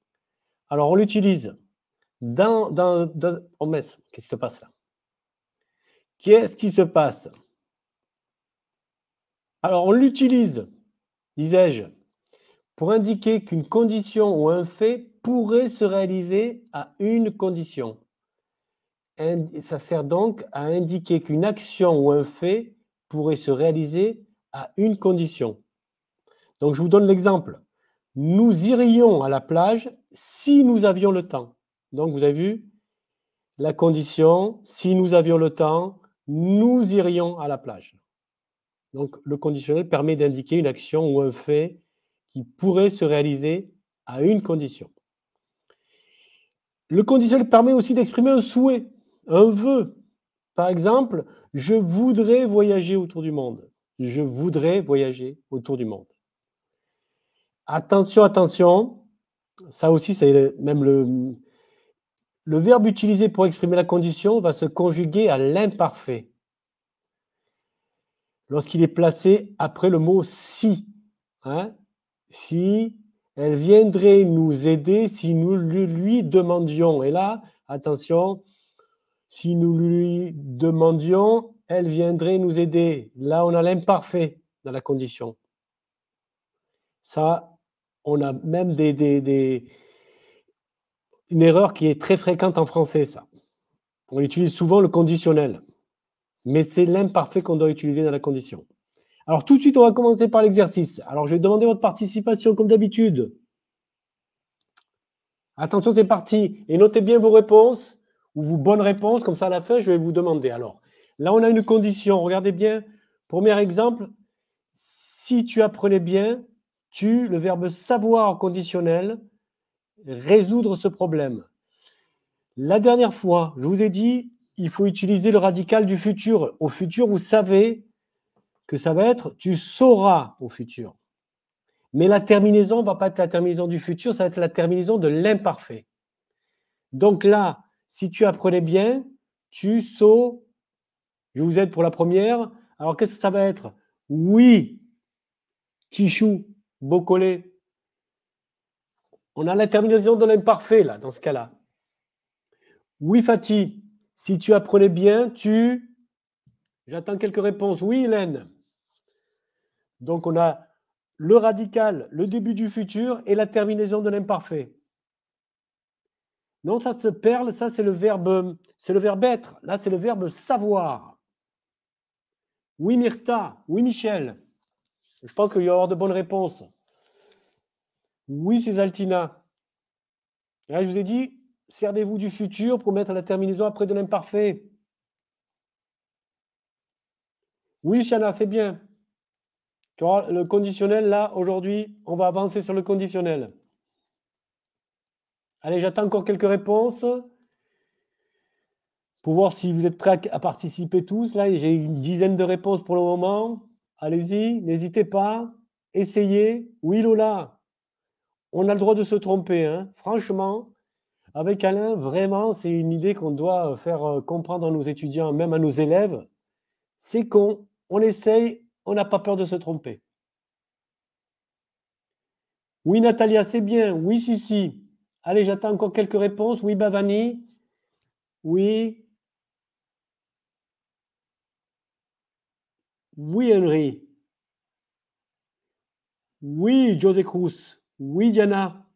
Alors, on l'utilise dans, dans, Oh qu'est-ce qui se passe là Qu'est-ce qui se passe Alors, on l'utilise, disais-je, pour indiquer qu'une condition ou un fait pourrait se réaliser à une condition. Ça sert donc à indiquer qu'une action ou un fait pourrait se réaliser à une condition. Donc je vous donne l'exemple. Nous irions à la plage si nous avions le temps. Donc vous avez vu la condition, si nous avions le temps, nous irions à la plage. Donc le conditionnel permet d'indiquer une action ou un fait qui pourrait se réaliser à une condition. Le conditionnel permet aussi d'exprimer un souhait, un vœu. Par exemple, je voudrais voyager autour du monde je voudrais voyager autour du monde. Attention, attention, ça aussi, c'est même le, le verbe utilisé pour exprimer la condition va se conjuguer à l'imparfait lorsqu'il est placé après le mot si. Hein, si elle viendrait nous aider si nous lui demandions. Et là, attention, si nous lui demandions, elle viendrait nous aider. Là, on a l'imparfait dans la condition. Ça, on a même des, une erreur qui est très fréquente en français, ça. On utilise souvent le conditionnel, mais c'est l'imparfait qu'on doit utiliser dans la condition. Alors tout de suite, on va commencer par l'exercice. Alors je vais demander votre participation comme d'habitude. Attention, c'est parti. Et notez bien vos réponses ou vos bonnes réponses, comme ça à la fin, je vais vous demander. Alors, Là, on a une condition. Regardez bien. Premier exemple, si tu apprenais bien, tu, le verbe savoir conditionnel, résoudre ce problème. La dernière fois, je vous ai dit, il faut utiliser le radical du futur. Au futur, vous savez que ça va être tu sauras au futur. Mais la terminaison ne va pas être la terminaison du futur, ça va être la terminaison de l'imparfait. Donc là, si tu apprenais bien, tu sauras je vous aide pour la première. Alors, qu'est-ce que ça va être Oui, Tichou, collé. On a la terminaison de l'imparfait, là, dans ce cas-là. Oui, Fatih, si tu apprenais bien, tu. J'attends quelques réponses. Oui, Hélène. Donc, on a le radical, le début du futur et la terminaison de l'imparfait. Non, ça se perle, ça c'est le verbe, c'est le verbe être. Là, c'est le verbe savoir. Oui, Myrta. Oui, Michel. Je pense qu'il y aura de bonnes réponses. Oui, c'est Altina. je vous ai dit, servez-vous du futur pour mettre la terminaison après de l'imparfait. Oui, Chana, c'est bien. Tu vois, le conditionnel, là, aujourd'hui, on va avancer sur le conditionnel. Allez, j'attends encore quelques réponses voir si vous êtes prêts à participer tous. Là, j'ai une dizaine de réponses pour le moment. Allez-y, n'hésitez pas, essayez. Oui, Lola, on a le droit de se tromper. Hein. Franchement, avec Alain, vraiment, c'est une idée qu'on doit faire euh, comprendre à nos étudiants, même à nos élèves. C'est qu'on on essaye, on n'a pas peur de se tromper. Oui, Natalia, c'est bien. Oui, si, Allez, j'attends encore quelques réponses. Oui, Bavani. Oui, Oui, Henry. Oui, José Cruz. Oui, Diana.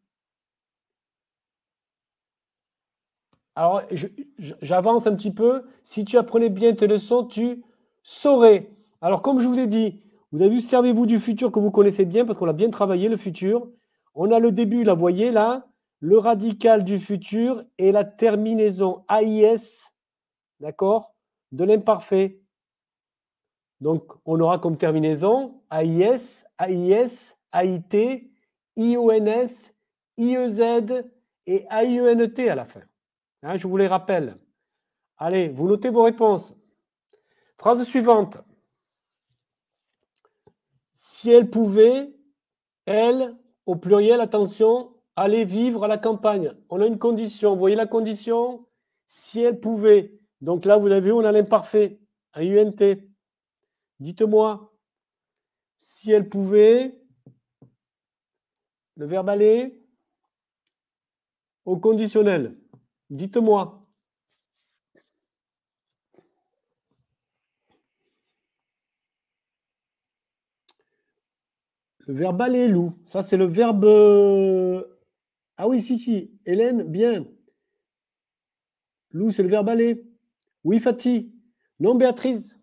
Alors, j'avance un petit peu. Si tu apprenais bien tes leçons, tu saurais. Alors, comme je vous ai dit, vous avez vu, servez-vous du futur que vous connaissez bien parce qu'on a bien travaillé le futur. On a le début, là, voyez, là, le radical du futur et la terminaison AIS, d'accord, de l'imparfait. Donc, on aura comme terminaison AIS, AIS, AIT, IONS, IEZ et ient à la fin. Hein, je vous les rappelle. Allez, vous notez vos réponses. Phrase suivante. Si elle pouvait, elle, au pluriel, attention, aller vivre à la campagne. On a une condition. Vous voyez la condition Si elle pouvait. Donc là, vous avez vu, on a l'imparfait, AUNT. Dites-moi, si elle pouvait, le verbe aller au conditionnel. Dites-moi. Le verbe aller, loup. Ça, c'est le verbe. Euh, ah oui, si, si. Hélène, bien. Lou, c'est le verbe aller. Oui, Fatih. Non, Béatrice.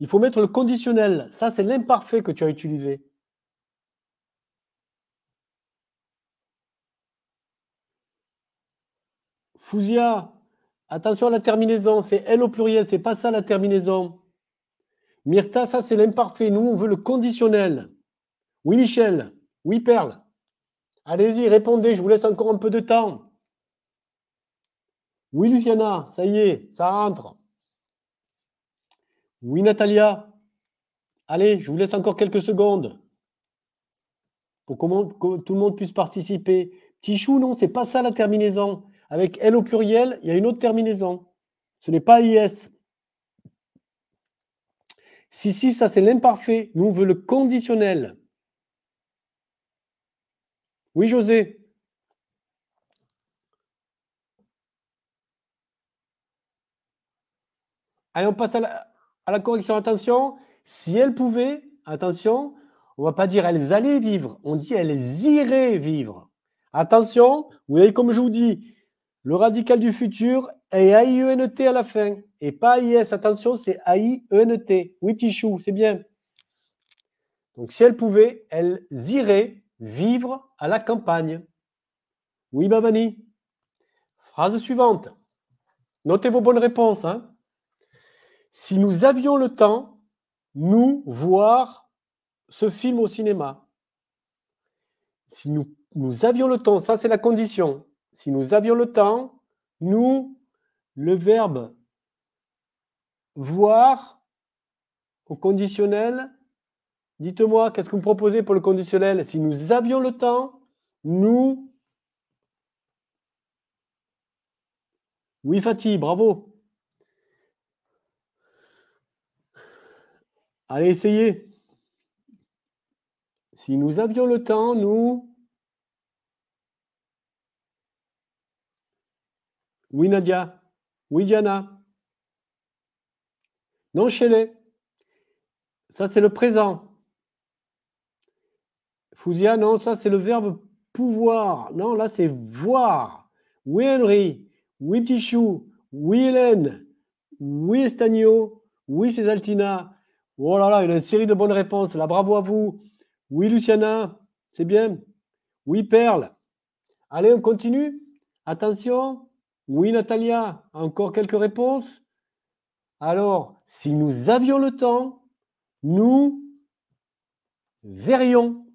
Il faut mettre le conditionnel. Ça, c'est l'imparfait que tu as utilisé. Fousia, attention à la terminaison. C'est elle au pluriel, c'est pas ça la terminaison. Myrta, ça, c'est l'imparfait. Nous, on veut le conditionnel. Oui, Michel. Oui, Perle. Allez-y, répondez. Je vous laisse encore un peu de temps. Oui, Luciana, ça y est, ça rentre. Oui, Natalia. Allez, je vous laisse encore quelques secondes pour que tout le monde puisse participer. Petit chou, non, c'est pas ça la terminaison. Avec L au pluriel, il y a une autre terminaison. Ce n'est pas IS. Si, si, ça c'est l'imparfait. Nous, on veut le conditionnel. Oui, José. Allez, on passe à la, à la correction. Attention, si elles pouvaient, attention, on ne va pas dire elles allaient vivre, on dit elles iraient vivre. Attention, vous voyez comme je vous dis, le radical du futur est A-I-E-N-E-T à la fin et pas AIS. Attention, c'est A-I-E-N-E-T. Oui, Tichou, c'est bien. Donc si elles pouvaient, elles iraient vivre à la campagne. Oui, Bavani. Phrase suivante. Notez vos bonnes réponses. Hein si nous avions le temps, nous voir ce film au cinéma. Si nous, avions le temps, ça c'est la condition. Si nous avions le temps, nous, le verbe voir au conditionnel, dites-moi, qu'est-ce que vous proposez pour le conditionnel Si nous avions le temps, nous... Oui, Fatih, bravo. Allez, essayez. Si nous avions le temps, nous. Oui, Nadia. Oui, Diana. Non, Shelley. Ça, c'est le présent. Fuzia, non, ça, c'est le verbe pouvoir. Non, là, c'est voir. Oui, Henry. Oui, Petit Chou. Oui, Hélène. Oui, Estagno. Oui, Césaltina. Oh là là, une série de bonnes réponses. bravo à vous. Oui, Luciana, c'est bien. Oui, Perle. Allez, on continue. Attention. Oui, Natalia, encore quelques réponses. Alors, si nous avions le temps, nous verrions.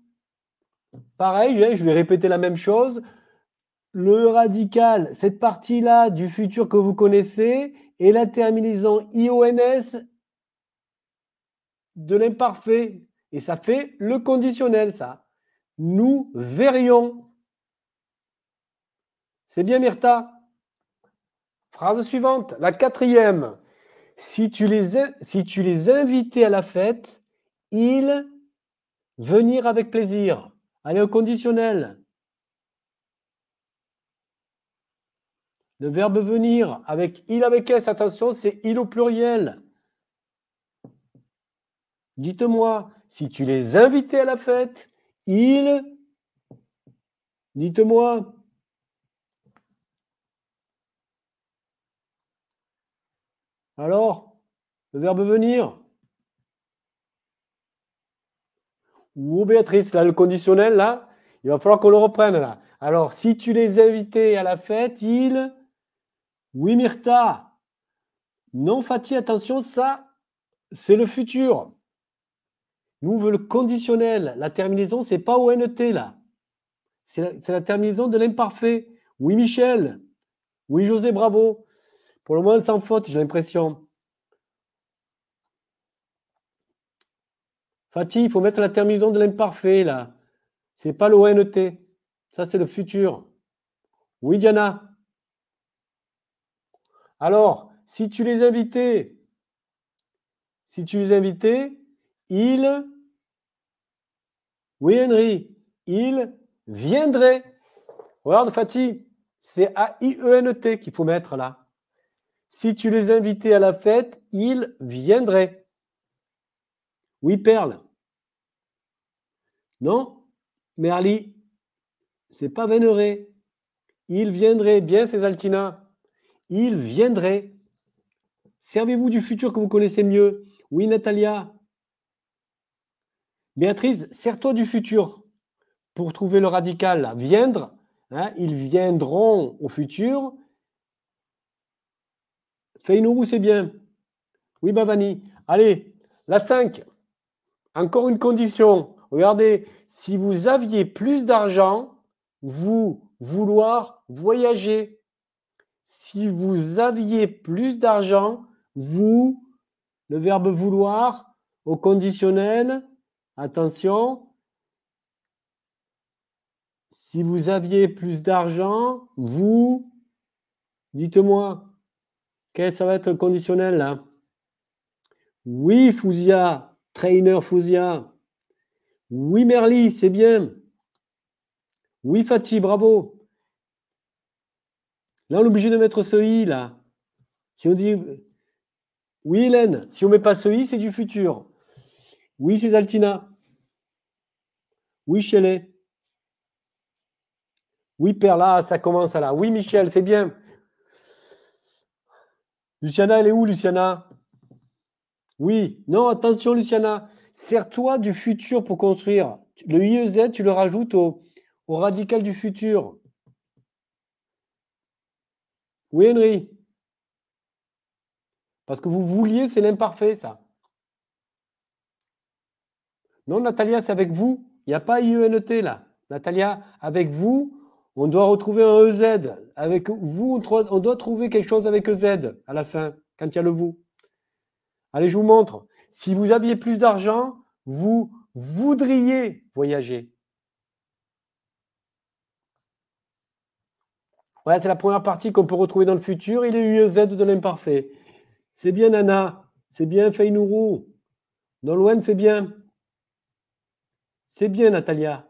Pareil, je vais répéter la même chose. Le radical, cette partie-là du futur que vous connaissez, et la terminaison IONS de l'imparfait. Et ça fait le conditionnel, ça. Nous verrions. C'est bien, Myrta. Phrase suivante, la quatrième. Si tu les, si tu les invitais à la fête, ils venir avec plaisir. Allez au conditionnel. Le verbe venir avec il avec s, attention, c'est il au pluriel. Dites-moi, si tu les invitais à la fête, ils... Dites-moi. Alors, le verbe venir Ou oh, Béatrice, là, le conditionnel, là, il va falloir qu'on le reprenne, là. Alors, si tu les invitais à la fête, ils... Oui, Myrta. Non, Fatih, attention, ça, c'est le futur. Nous, on le conditionnel. La terminaison, c'est pas ONT là. C'est la, terminaison de l'imparfait. Oui, Michel. Oui, José, bravo. Pour le moment, sans faute, j'ai l'impression. Fatih, il faut mettre la terminaison de l'imparfait là. C'est pas l'ONT. Ça, c'est le futur. Oui, Diana. Alors, si tu les invitais, si tu les invitais, il, oui Henry, il viendrait. Regarde Fatih, c'est a i e n t qu'il faut mettre là. Si tu les invitais à la fête, il viendrait. Oui, Perle. Non, Merli, c'est pas vénéré. Il viendrait, bien ces Altina. Il viendrait. Servez-vous du futur que vous connaissez mieux. Oui, Natalia, Béatrice, sers-toi du futur pour trouver le radical. Viendre, hein, ils viendront au futur. Feinourou, c'est bien. Oui, Bavani. Allez, la 5. Encore une condition. Regardez, si vous aviez plus d'argent, vous vouloir voyager. Si vous aviez plus d'argent, vous, le verbe vouloir au conditionnel, Attention, si vous aviez plus d'argent, vous, dites-moi, quel ça va être le conditionnel là hein? Oui, Fousia, trainer Fousia. Oui, Merli, c'est bien. Oui, Fatih, bravo. Là, on est obligé de mettre ce i là. Si on dit oui, Hélène, si on ne met pas ce i, c'est du futur. Oui, c'est Altina. Oui, chélé. Oui, Perla, ça commence à là. Oui, Michel, c'est bien. Luciana, elle est où, Luciana Oui, non, attention, Luciana. Sers-toi du futur pour construire. Le IEZ, tu le rajoutes au, au radical du futur. Oui, Henry. Parce que vous vouliez, c'est l'imparfait, ça. Non, Natalia, c'est avec vous. Il n'y a pas IENET là. Natalia, avec vous, on doit retrouver un EZ. Avec vous, on doit trouver quelque chose avec EZ à la fin, quand il y a le vous. Allez, je vous montre. Si vous aviez plus d'argent, vous voudriez voyager. Voilà, c'est la première partie qu'on peut retrouver dans le futur. Il est UEZ de l'imparfait. C'est bien, Nana. C'est bien, Feynourou. Dans loin, c'est bien. C'est bien, Natalia.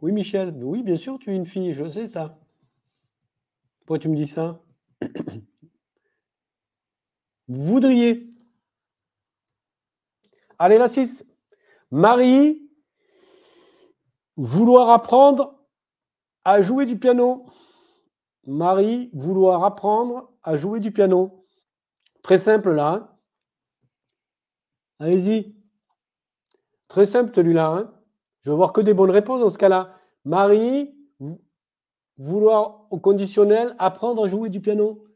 Oui, Michel. Oui, bien sûr, tu es une fille, je sais ça. Pourquoi tu me dis ça Vous Voudriez. Allez, la 6. Marie, vouloir apprendre à jouer du piano. Marie, vouloir apprendre à jouer du piano. Très simple là. Hein. Allez-y. Très simple celui-là. Hein. Je veux voir que des bonnes réponses dans ce cas-là. Marie, vouloir au conditionnel, apprendre à jouer du piano.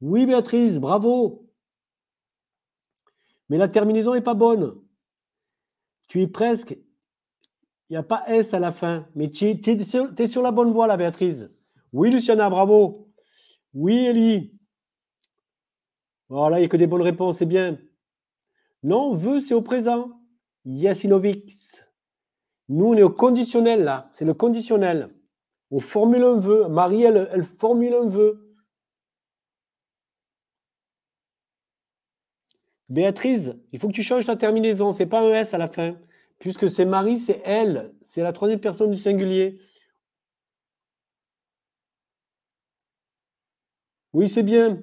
Oui, Béatrice, bravo. Mais la terminaison n'est pas bonne. Tu es presque. Il n'y a pas S à la fin. Mais tu es, sur, la bonne voie, là, Béatrice. Oui, Luciana, bravo. Oui, Elie. Voilà, il n'y a que des bonnes réponses, c'est bien. Non, vœu, c'est au présent. Yasinovix, Nous, on est au conditionnel là. C'est le conditionnel. On formule un vœu. Marie, elle, formule un vœu. Béatrice, il faut que tu changes la terminaison. C'est pas un S à la fin. Puisque c'est Marie, c'est elle. C'est la troisième personne du singulier. Oui, c'est bien.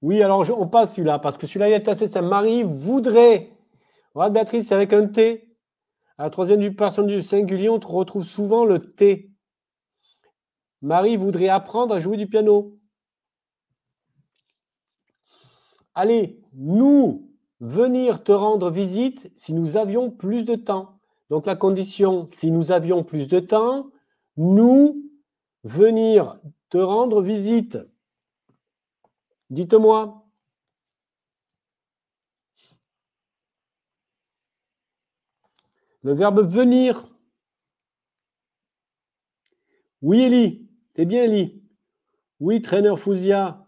Oui, alors on passe celui-là, parce que celui-là, est assez simple. Marie voudrait. Voilà, Béatrice, c'est avec un T. À la troisième du personne du singulier, on retrouve souvent le T. Marie voudrait apprendre à jouer du piano. Allez, nous venir te rendre visite si nous avions plus de temps. Donc la condition, si nous avions plus de temps, nous venir te rendre visite. Dites-moi. Le verbe venir. Oui, Eli. C'est bien, Eli. Oui, traîneur Fousia.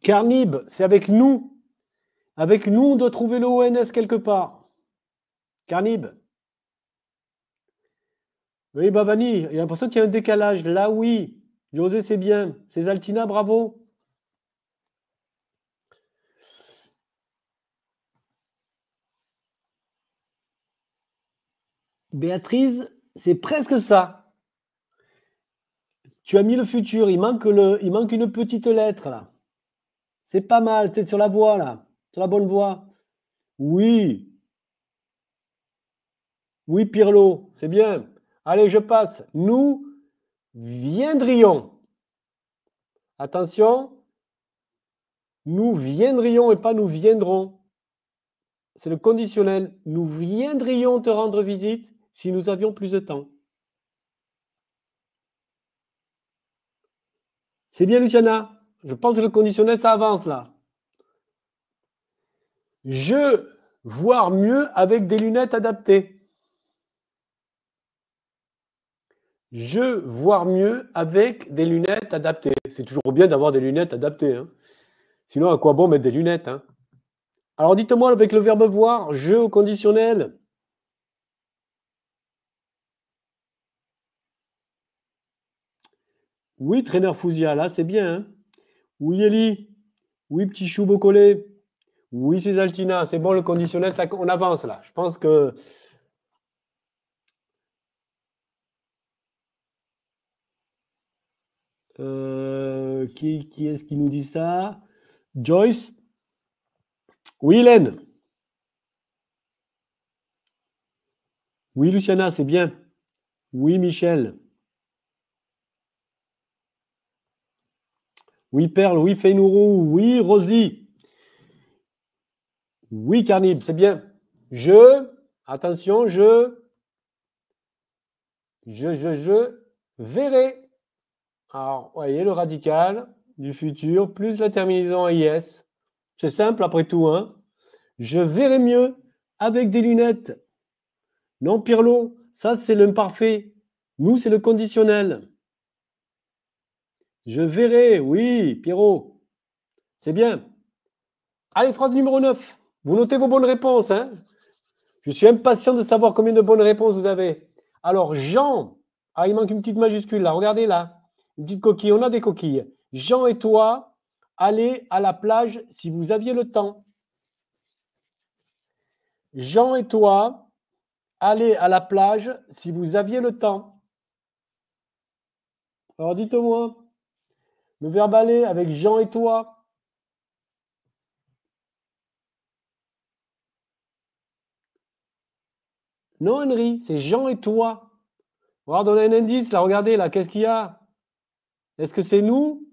Carnib, c'est avec nous. Avec nous, on doit trouver le quelque part. Carnib. Oui, Bavani, il y a l'impression qu'il y a un décalage. Là, oui. José, c'est bien. C'est Altina, bravo. Béatrice, c'est presque ça. Tu as mis le futur, il manque, le, il manque une petite lettre là. C'est pas mal, c'est sur la voie là, sur la bonne voie. Oui. Oui, Pirlo, c'est bien. Allez, je passe. Nous, viendrions. Attention, nous viendrions et pas nous viendrons. C'est le conditionnel. Nous viendrions te rendre visite si nous avions plus de temps. C'est bien, Luciana. Je pense que le conditionnel, ça avance là. Je vois mieux avec des lunettes adaptées. je vois mieux avec des lunettes adaptées. C'est toujours bien d'avoir des lunettes adaptées. Hein. Sinon, à quoi bon mettre des lunettes hein? Alors, dites-moi avec le verbe voir, je au conditionnel. Oui, traîneur Fouzia, là, c'est bien. Hein? oui, Eli. Oui, petit chou collé. Oui, c'est Altina. C'est bon, le conditionnel, ça, on avance là. Je pense que Euh, qui, est-ce qui nous dit ça Joyce Oui, Hélène Oui, Luciana, c'est bien. Oui, Michel. Oui, Perle. Oui, Feynourou, Oui, Rosie. Oui, Carnib, c'est bien. Je, attention, je, je, je, je verrai alors, voyez, le radical du futur plus la terminaison IS. C'est simple après tout. Hein Je verrai mieux avec des lunettes. Non, Pirlo, ça c'est l'imparfait. Nous, c'est le conditionnel. Je verrai, oui, Pierrot. C'est bien. Allez, phrase numéro 9. Vous notez vos bonnes réponses. Hein Je suis impatient de savoir combien de bonnes réponses vous avez. Alors, Jean. Ah, il manque une petite majuscule là. Regardez là. Une petite coquille, on a des coquilles. Jean et toi, allez à la plage si vous aviez le temps. Jean et toi, allez à la plage si vous aviez le temps. Alors dites-moi, le verbe aller avec Jean et toi. Non, Henri, c'est Jean et toi. va va donner un indice là, regardez là, qu'est-ce qu'il y a est-ce que c'est nous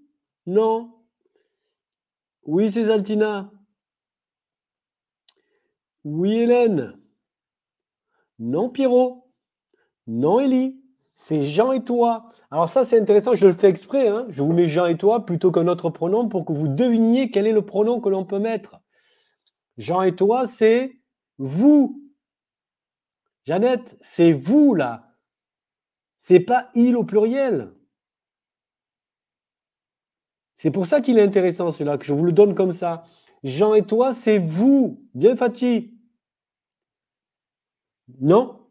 Non. Oui, c'est Altina. Oui, Hélène. Non, Pierrot. Non, Elie. C'est Jean et toi. Alors ça, c'est intéressant, je le fais exprès. Hein. Je vous mets Jean et toi plutôt qu'un autre pronom pour que vous deviniez quel est le pronom que l'on peut mettre. Jean et toi, c'est vous. Jeannette, c'est vous là. C'est pas il au pluriel. C'est pour ça qu'il est intéressant cela, là que je vous le donne comme ça. Jean et toi, c'est vous. Bien Fatih. Non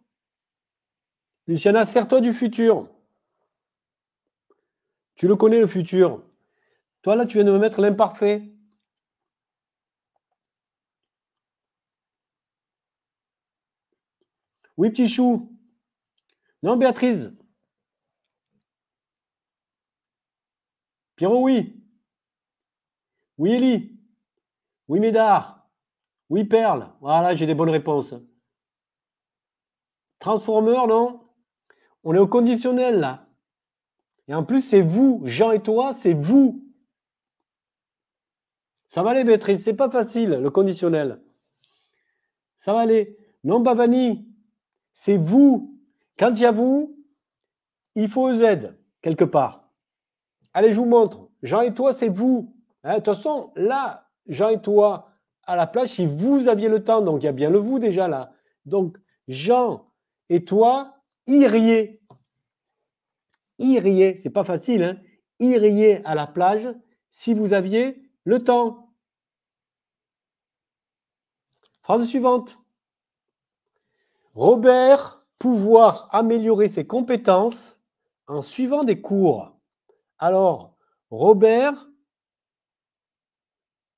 Luciana, sers-toi du futur. Tu le connais, le futur. Toi, là, tu viens de me mettre l'imparfait. Oui, petit chou. Non, Béatrice. Pierrot, oui. Oui, Elie. Oui, Médard. Oui, Perle. Voilà, j'ai des bonnes réponses. Transformer, non On est au conditionnel, là. Et en plus, c'est vous, Jean et toi, c'est vous. Ça va aller, Béatrice, c'est pas facile, le conditionnel. Ça va aller. Non, Bavani, c'est vous. Quand il y a vous, il faut EZ, quelque part. Allez, je vous montre. Jean et toi, c'est vous. Hein, de toute façon, là, Jean et toi, à la plage, si vous aviez le temps, donc il y a bien le vous déjà là. Donc, Jean et toi, iriez. Iriez, c'est pas facile, iriez hein. à la plage si vous aviez le temps. Phrase suivante. Robert pouvoir améliorer ses compétences en suivant des cours. Alors, Robert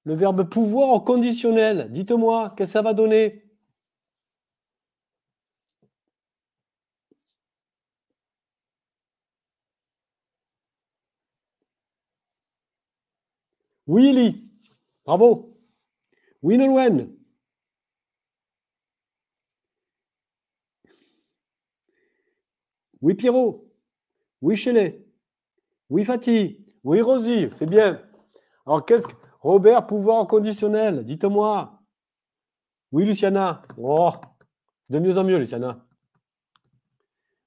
le verbe pouvoir au conditionnel. Dites-moi, qu'est-ce que ça va donner Oui, Willy, bravo. Oui, Nolwen. Oui Pierrot. Oui Chélet. Oui Fatih. Oui Rosie, c'est bien. Alors qu'est-ce que... Robert, pouvoir conditionnel, dites-moi. Oui, Luciana. Oh, de mieux en mieux, Luciana.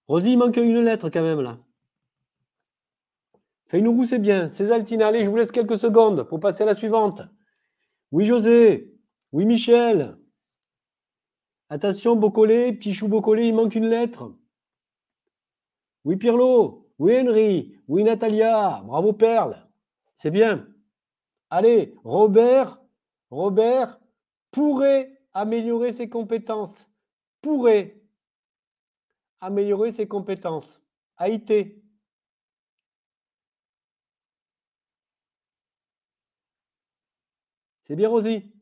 Rosie, il manque une lettre quand même là. Fais-nous c'est bien. tina. allez, je vous laisse quelques secondes pour passer à la suivante. Oui, José. Oui, Michel. Attention, Bocolé, petit chou Bocolé, il manque une lettre. Oui, Pirlo. Oui, Henry. Oui, Natalia. Bravo, Perle. C'est bien. Allez, Robert, Robert pourrait améliorer ses compétences. Pourrait améliorer ses compétences. Haïté. C'est bien Rosy.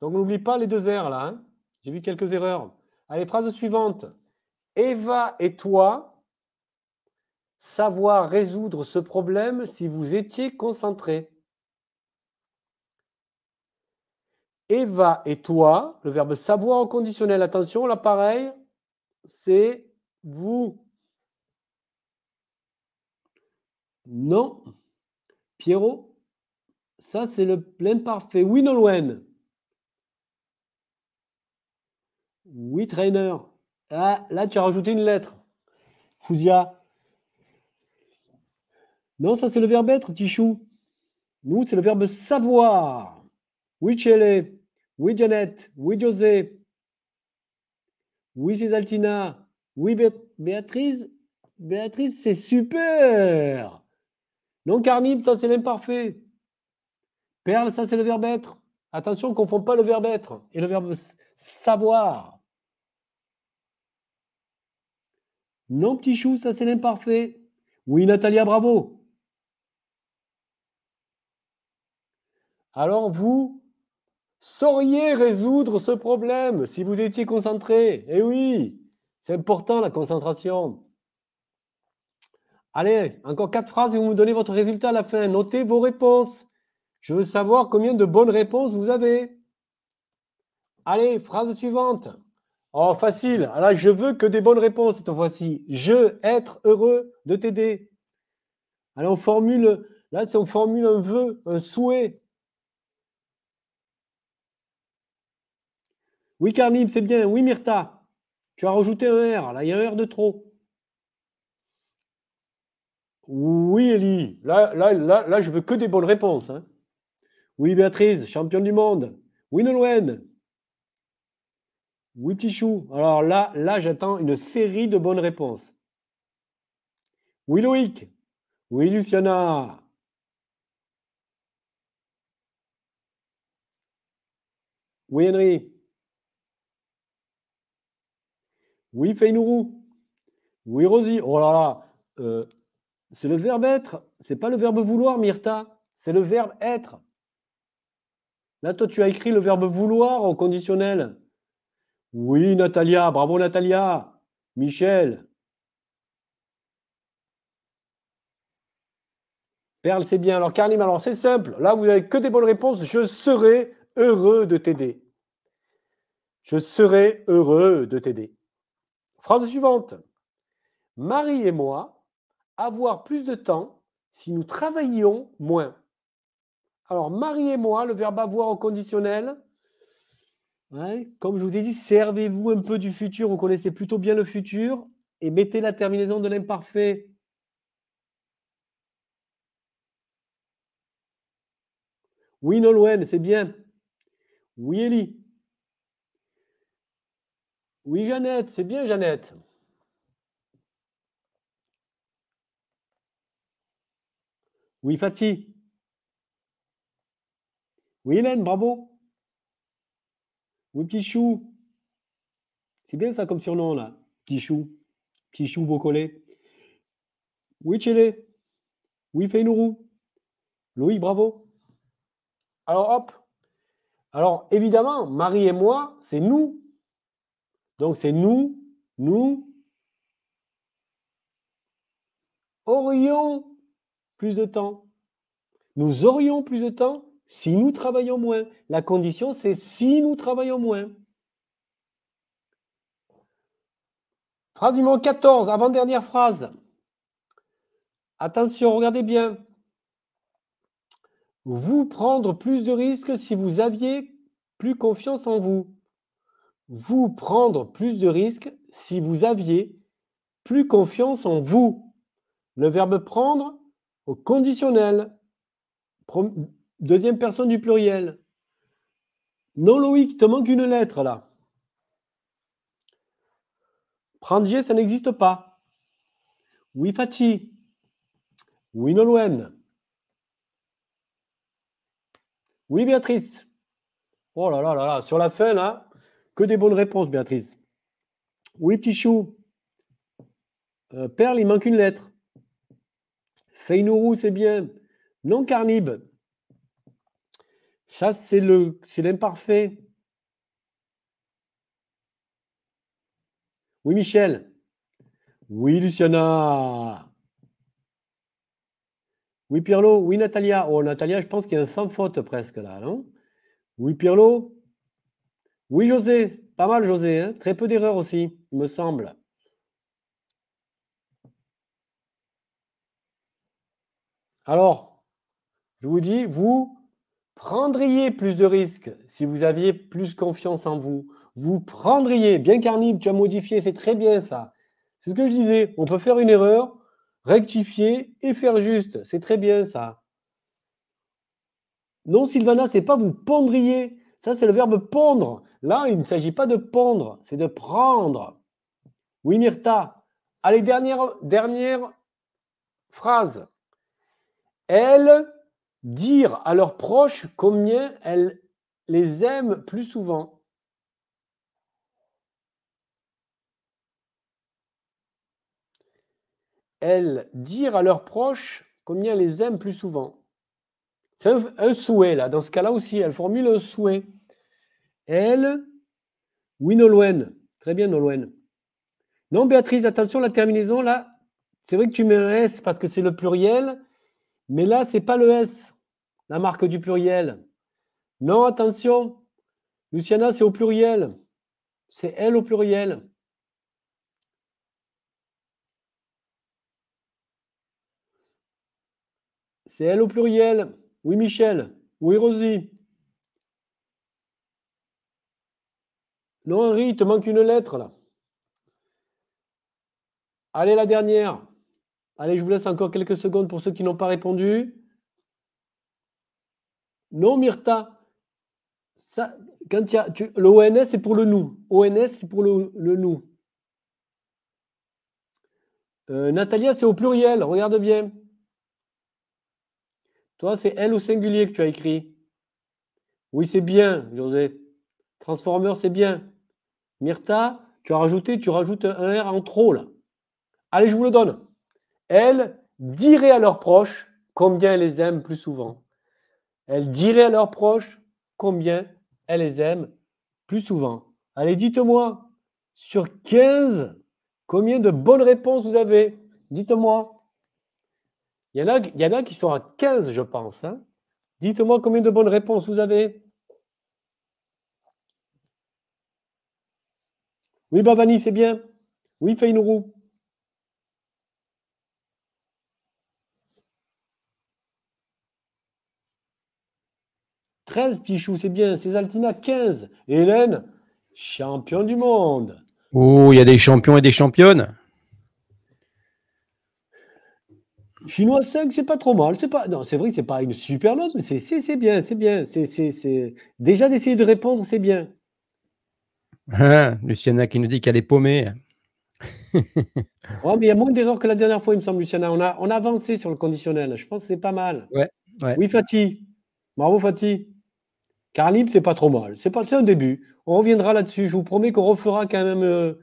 Donc n'oublie pas les deux R là. Hein. J'ai vu quelques erreurs. Allez, phrase suivante. Eva et toi, savoir résoudre ce problème si vous étiez concentrés. Eva et toi, le verbe savoir au conditionnel, attention, l'appareil, c'est vous. Non. Pierrot, ça c'est le plein parfait. Oui, Nolwenn. Oui, trainer. Ah, là, tu as rajouté une lettre. Fousia. Non, ça c'est le verbe être, petit chou. Nous, c'est le verbe savoir. Oui, Chélé. Oui, Janet. Oui, José. Oui, Césaltina. Oui, Béatrice. Béatrice, c'est super. Non, Carnib, ça, c'est l'imparfait. Perle, ça, c'est le verbe être. Attention, ne confond pas le verbe être et le verbe savoir. Non, petit chou, ça c'est l'imparfait. Oui, Natalia, bravo. Alors, vous, sauriez résoudre ce problème si vous étiez concentré. Eh oui, c'est important la concentration. Allez, encore quatre phrases et vous me donnez votre résultat à la fin. Notez vos réponses. Je veux savoir combien de bonnes réponses vous avez. Allez, phrase suivante. Oh, facile. Alors, je veux que des bonnes réponses cette fois-ci. Je être heureux de t'aider. Alors, on formule, là, on formule un vœu, un souhait. Oui, Carnib, c'est bien. Oui, Myrta, tu as rajouté un R. Là, il y a un R de trop. Oui, Elie. Là, là, là, je veux que des bonnes réponses. Hein. Oui, Béatrice, championne du monde. Oui, Nolwenn. Oui, Tichou. Alors là, là, j'attends une série de bonnes réponses. Oui, Loïc. Oui, Luciana. Oui, Henry. Oui, Feinourou. Oui, Rosie. Oh là là. Euh, c'est le verbe être. C'est pas le verbe vouloir, Myrta. C'est le verbe être. Là, toi, tu as écrit le verbe vouloir au conditionnel. Oui, Natalia. Bravo, Natalia. Michel. Perle, c'est bien. Alors, Karim, alors c'est simple. Là, vous n'avez que des bonnes réponses. Je serai heureux de t'aider. Je serai heureux de t'aider. Phrase suivante. Marie et moi, avoir plus de temps si nous travaillions moins. Alors, Marie et moi, le verbe avoir au conditionnel. Hein, comme je vous ai dit, servez-vous un peu du futur. Vous connaissez plutôt bien le futur et mettez la terminaison de l'imparfait. Oui, Nolwenn, c'est bien. Oui, Elie. Oui, Jeannette, c'est bien, Jeannette. Oui, Fatih. Oui, Hélène, bravo. Oui, Pichou. C'est bien ça comme surnom, là. Pichou. Pichou Bocolé. Oui, Tchélé. Oui, Feinourou. Louis, bravo. Alors, hop. Alors, évidemment, Marie et moi, c'est nous donc c'est nous, nous aurions plus de temps. Nous aurions plus de temps si nous travaillons moins. La condition, c'est si nous travaillons moins. Phrase numéro 14, avant-dernière phrase. Attention, regardez bien. Vous prendre plus de risques si vous aviez plus confiance en vous vous prendre plus de risques si vous aviez plus confiance en vous. Le verbe prendre au conditionnel, deuxième personne du pluriel. Non, Loïc, te manque une lettre là. Prendiez, ça n'existe pas. Oui, Fati. Oui, Nolwenn. Oui, Béatrice. Oh là là là là, sur la fin là, des bonnes réponses, Béatrice. Oui, petit chou. Euh, Perle, il manque une lettre. Feinourou, c'est bien. Non carnib. Ça, c'est le c'est l'imparfait. Oui, Michel. Oui, Luciana. Oui, Pierlo. Oui, Natalia. Oh, Natalia, je pense qu'il y a un sans faute presque là, non Oui, Pierlo. Oui, José, pas mal, José. Hein. Très peu d'erreurs aussi, il me semble. Alors, je vous dis, vous prendriez plus de risques si vous aviez plus confiance en vous. Vous prendriez, bien Carnib, tu as modifié, c'est très bien ça. C'est ce que je disais, on peut faire une erreur, rectifier et faire juste. C'est très bien ça. Non, Sylvana, c'est pas vous pondriez, ça, c'est le verbe pondre. Là, il ne s'agit pas de pondre, c'est de prendre. Oui, Myrta. Allez, dernière, phrase. Elles dire à leurs proches combien elles les aiment plus souvent. Elles dire à leurs proches combien elles les aiment plus souvent. C'est un, souhait, là. Dans ce cas-là aussi, elle formule un souhait. Elle. Oui, Nolwenn. Très bien, Nolwenn. Non, Béatrice, attention, la terminaison, là, c'est vrai que tu mets un S parce que c'est le pluriel, mais là, ce n'est pas le S, la marque du pluriel. Non, attention. Luciana, c'est au pluriel. C'est elle au pluriel. C'est elle au pluriel. Oui, Michel. Oui, Rosie. Non, Henri, il te manque une lettre là. Allez, la dernière. Allez, je vous laisse encore quelques secondes pour ceux qui n'ont pas répondu. Non, Mirta. Ça, quand le ONS, c'est pour le nous. ONS, c'est pour le, nous. Euh, Natalia, c'est au pluriel. Regarde bien. Toi, c'est elle au singulier que tu as écrit. Oui, c'est bien, José. Transformer, c'est bien. Myrta, tu as rajouté, tu rajoutes un R en trop, là. Allez, je vous le donne. Elle dirait à leurs proches combien elle les aime plus souvent. Elle dirait à leurs proches combien elle les aime plus souvent. Allez, dites-moi, sur 15, combien de bonnes réponses vous avez Dites-moi. Il y en a, qui sont à 15, je pense. Hein. Dites-moi combien de bonnes réponses vous avez. Oui, Bavani, c'est bien. Oui, Feynourou. « 13 Pichou, c'est bien. C'est Altina, 15. Hélène, champion du monde. Oh, il y a des champions et des championnes. Chinois 5, c'est pas trop mal. C'est pas, non, c'est vrai, c'est pas une super note, mais c'est, bien, c'est bien. C'est, c'est, Déjà d'essayer de répondre, c'est bien. Ah, Luciana qui nous dit qu'elle est paumée. il y a moins d'erreurs que la dernière fois, il me semble, Luciana. On a, on a avancé sur le conditionnel. Je pense que c'est pas mal. Ouais, Oui, Fatih. Bravo, Fatih. Carlib, c'est pas trop mal. C'est pas un début. On reviendra là-dessus. Je vous promets qu'on refera quand même. Euh,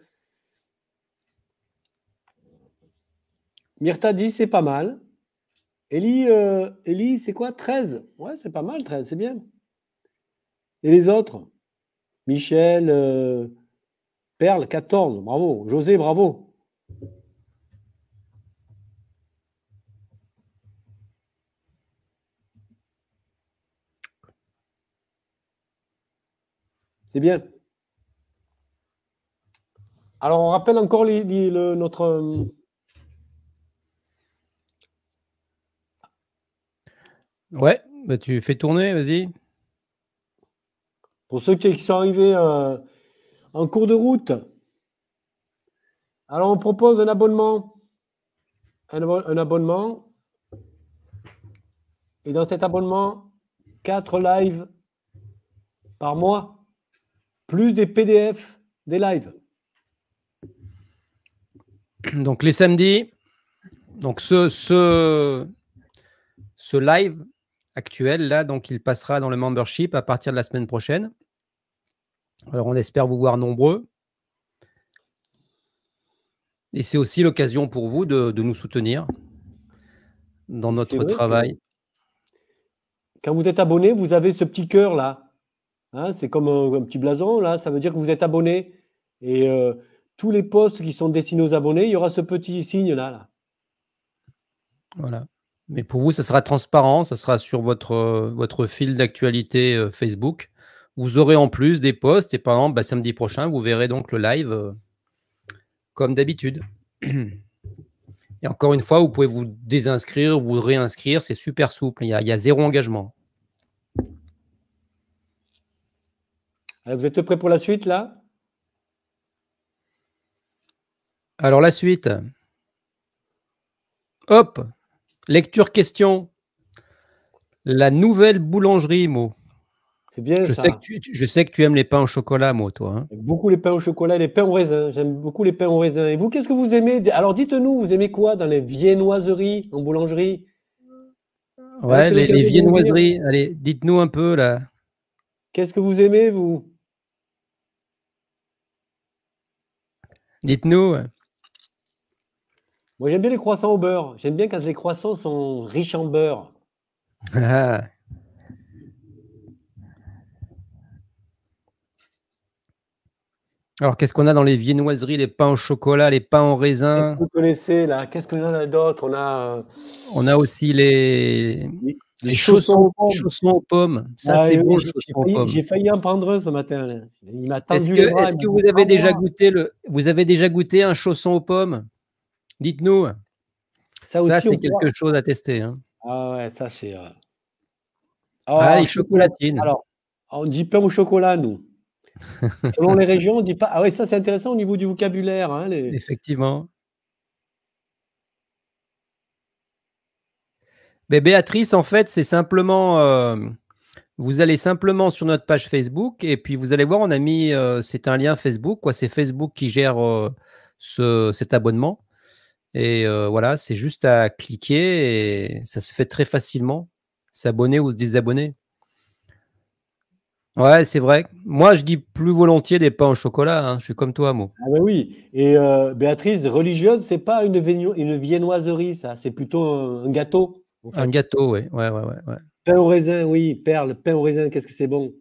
Myrta dit c'est pas mal. Eli, euh, c'est quoi 13 Ouais, c'est pas mal, 13, c'est bien. Et les autres Michel, euh, Perle, 14, bravo. José, bravo. C'est bien. Alors, on rappelle encore notre. Euh, Ouais, bah tu fais tourner, vas-y. Pour ceux qui sont arrivés euh, en cours de route, alors on propose un abonnement. Un, abonnement. Et dans cet abonnement, 4 lives par mois, plus des PDF des lives. Donc les samedis, donc ce, ce, ce live actuel. Là, donc, il passera dans le membership à partir de la semaine prochaine. Alors, on espère vous voir nombreux. Et c'est aussi l'occasion pour vous de, nous soutenir dans notre travail. Quand vous êtes abonné, vous avez ce petit cœur là. Hein, c'est comme un, petit blason là. Ça veut dire que vous êtes abonné. Et euh, tous les postes qui sont destinés aux abonnés, il y aura ce petit signe là. là. Voilà. Mais pour vous, ça sera transparent, ça sera sur votre, euh, votre fil d'actualité euh, Facebook. Vous aurez en plus des posts et par exemple, bah, samedi prochain, vous verrez donc le live euh, comme d'habitude. Et encore une fois, vous pouvez vous désinscrire, vous réinscrire, c'est super souple, il y, a, a zéro engagement. Vous êtes prêts pour la suite là Alors la suite. Hop Lecture question. La nouvelle boulangerie, Mo. bien je Sais que tu, je sais que tu aimes les pains au chocolat, Mo, toi. Hein. Beaucoup les pains au chocolat et les pains au raisin. J'aime beaucoup les pains au raisin. Et vous, qu'est-ce que vous aimez Alors dites-nous, vous aimez quoi dans les viennoiseries en boulangerie Ouais, les, les viennoiseries. Allez, dites-nous un peu là. Qu'est-ce que vous aimez, vous Dites-nous. Moi, j'aime bien les croissants au beurre. J'aime bien quand les croissants sont riches en beurre. Ah. Alors, qu'est-ce qu'on a dans les viennoiseries, les pains au chocolat, les pains en raisin Vous connaissez là Qu'est-ce qu'on a d'autre On a. Euh, On a aussi les. les, chaussons, aux pommes. Ça, ah c'est bon, chaussons aux pommes. J'ai failli en prendre un ce matin. Est-ce que, que vous, avez déjà goûté le, vous avez déjà goûté un chausson aux pommes Dites-nous. Ça, ça c'est quelque chose à tester. Hein. Ah ouais, ça c'est. Euh. ah, oh, les chocolatines. Alors, on dit pain au chocolat, nous. Selon les régions, on dit pas. Ah ouais, ça c'est intéressant au niveau du vocabulaire. Hein, Effectivement. Mais Béatrice, en fait, c'est simplement. Euh, vous allez simplement sur notre page Facebook et puis vous allez voir, on a mis. Euh, c'est un lien Facebook, C'est Facebook qui gère cet abonnement. Et voilà, c'est juste à cliquer et ça se fait très facilement. S'abonner ou se désabonner. Ouais, c'est vrai. Moi, je dis plus volontiers des pains au chocolat. Hein, je suis comme toi, Mo. Ah ben oui. Et Béatrice, religieuse, c'est pas une, une, viennoiserie, ça. C'est plutôt un gâteau. Un gâteau, oui. Pain au raisin, oui. Perle, pain au raisin, qu'est-ce que c'est bon.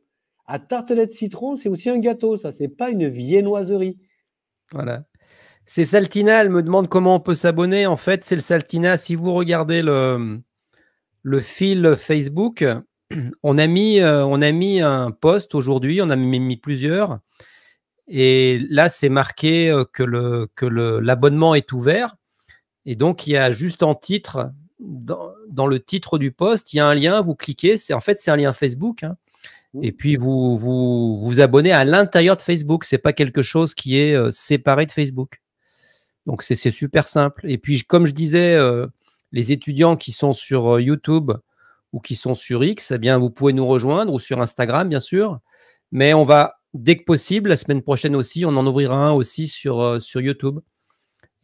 À ah, tartelette citron, c'est aussi un gâteau, ça. C'est pas une viennoiserie. Voilà. C'est Saltina, elle me demande comment on peut s'abonner. En fait, c'est le Saltina. Si vous regardez le, le fil Facebook, on a mis, euh, on a mis un post aujourd'hui, on a mis, plusieurs. Et là, c'est marqué euh, que l'abonnement le, est ouvert. Et donc, il y a juste en titre, dans, le titre du post, il y a un lien, vous cliquez. En fait, c'est un lien Facebook. Hein. Et puis, vous vous, vous abonnez à l'intérieur de Facebook. Ce n'est pas quelque chose qui est euh, séparé de Facebook. Donc c'est super simple. Et puis, comme je disais, euh, les étudiants qui sont sur euh, YouTube ou qui sont sur X, eh bien, vous pouvez nous rejoindre ou sur Instagram, bien sûr. Mais on va, dès que possible, la semaine prochaine aussi, on en ouvrira un aussi sur, euh, sur YouTube.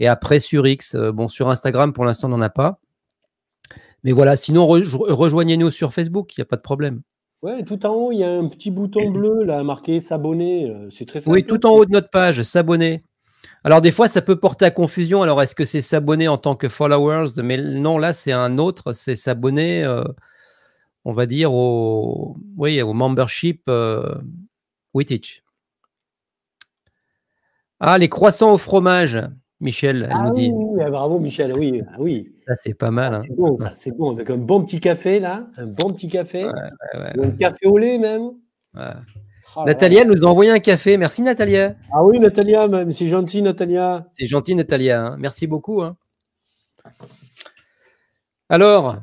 Et après sur X. bon, sur Instagram, pour l'instant, on n'en a pas. Mais voilà, sinon, rejoignez-nous sur Facebook, il n'y a pas de problème. Oui, tout en haut, il y a un petit bouton bleu là marqué s'abonner. C'est très simple. Oui, tout en haut de notre page, s'abonner. Alors des fois, ça peut porter à confusion. Alors est-ce que c'est s'abonner en tant que followers Mais non, là, c'est un autre. C'est s'abonner, euh, on va dire, au, oui, au membership euh, Teach. Ah, les croissants au fromage, Michel. Ah nous dit. oui, bravo Michel, oui, ah oui. Ça c'est pas mal. Hein. c'est bon, ça c'est bon. Avec un bon petit café là, un bon petit café, un café au lait même. Ah, Natalia nous a envoyé un café. Merci Natalia. Ah oui, Natalia, c'est gentil Natalia. C'est gentil Natalia. Hein. Merci beaucoup. Hein. Alors,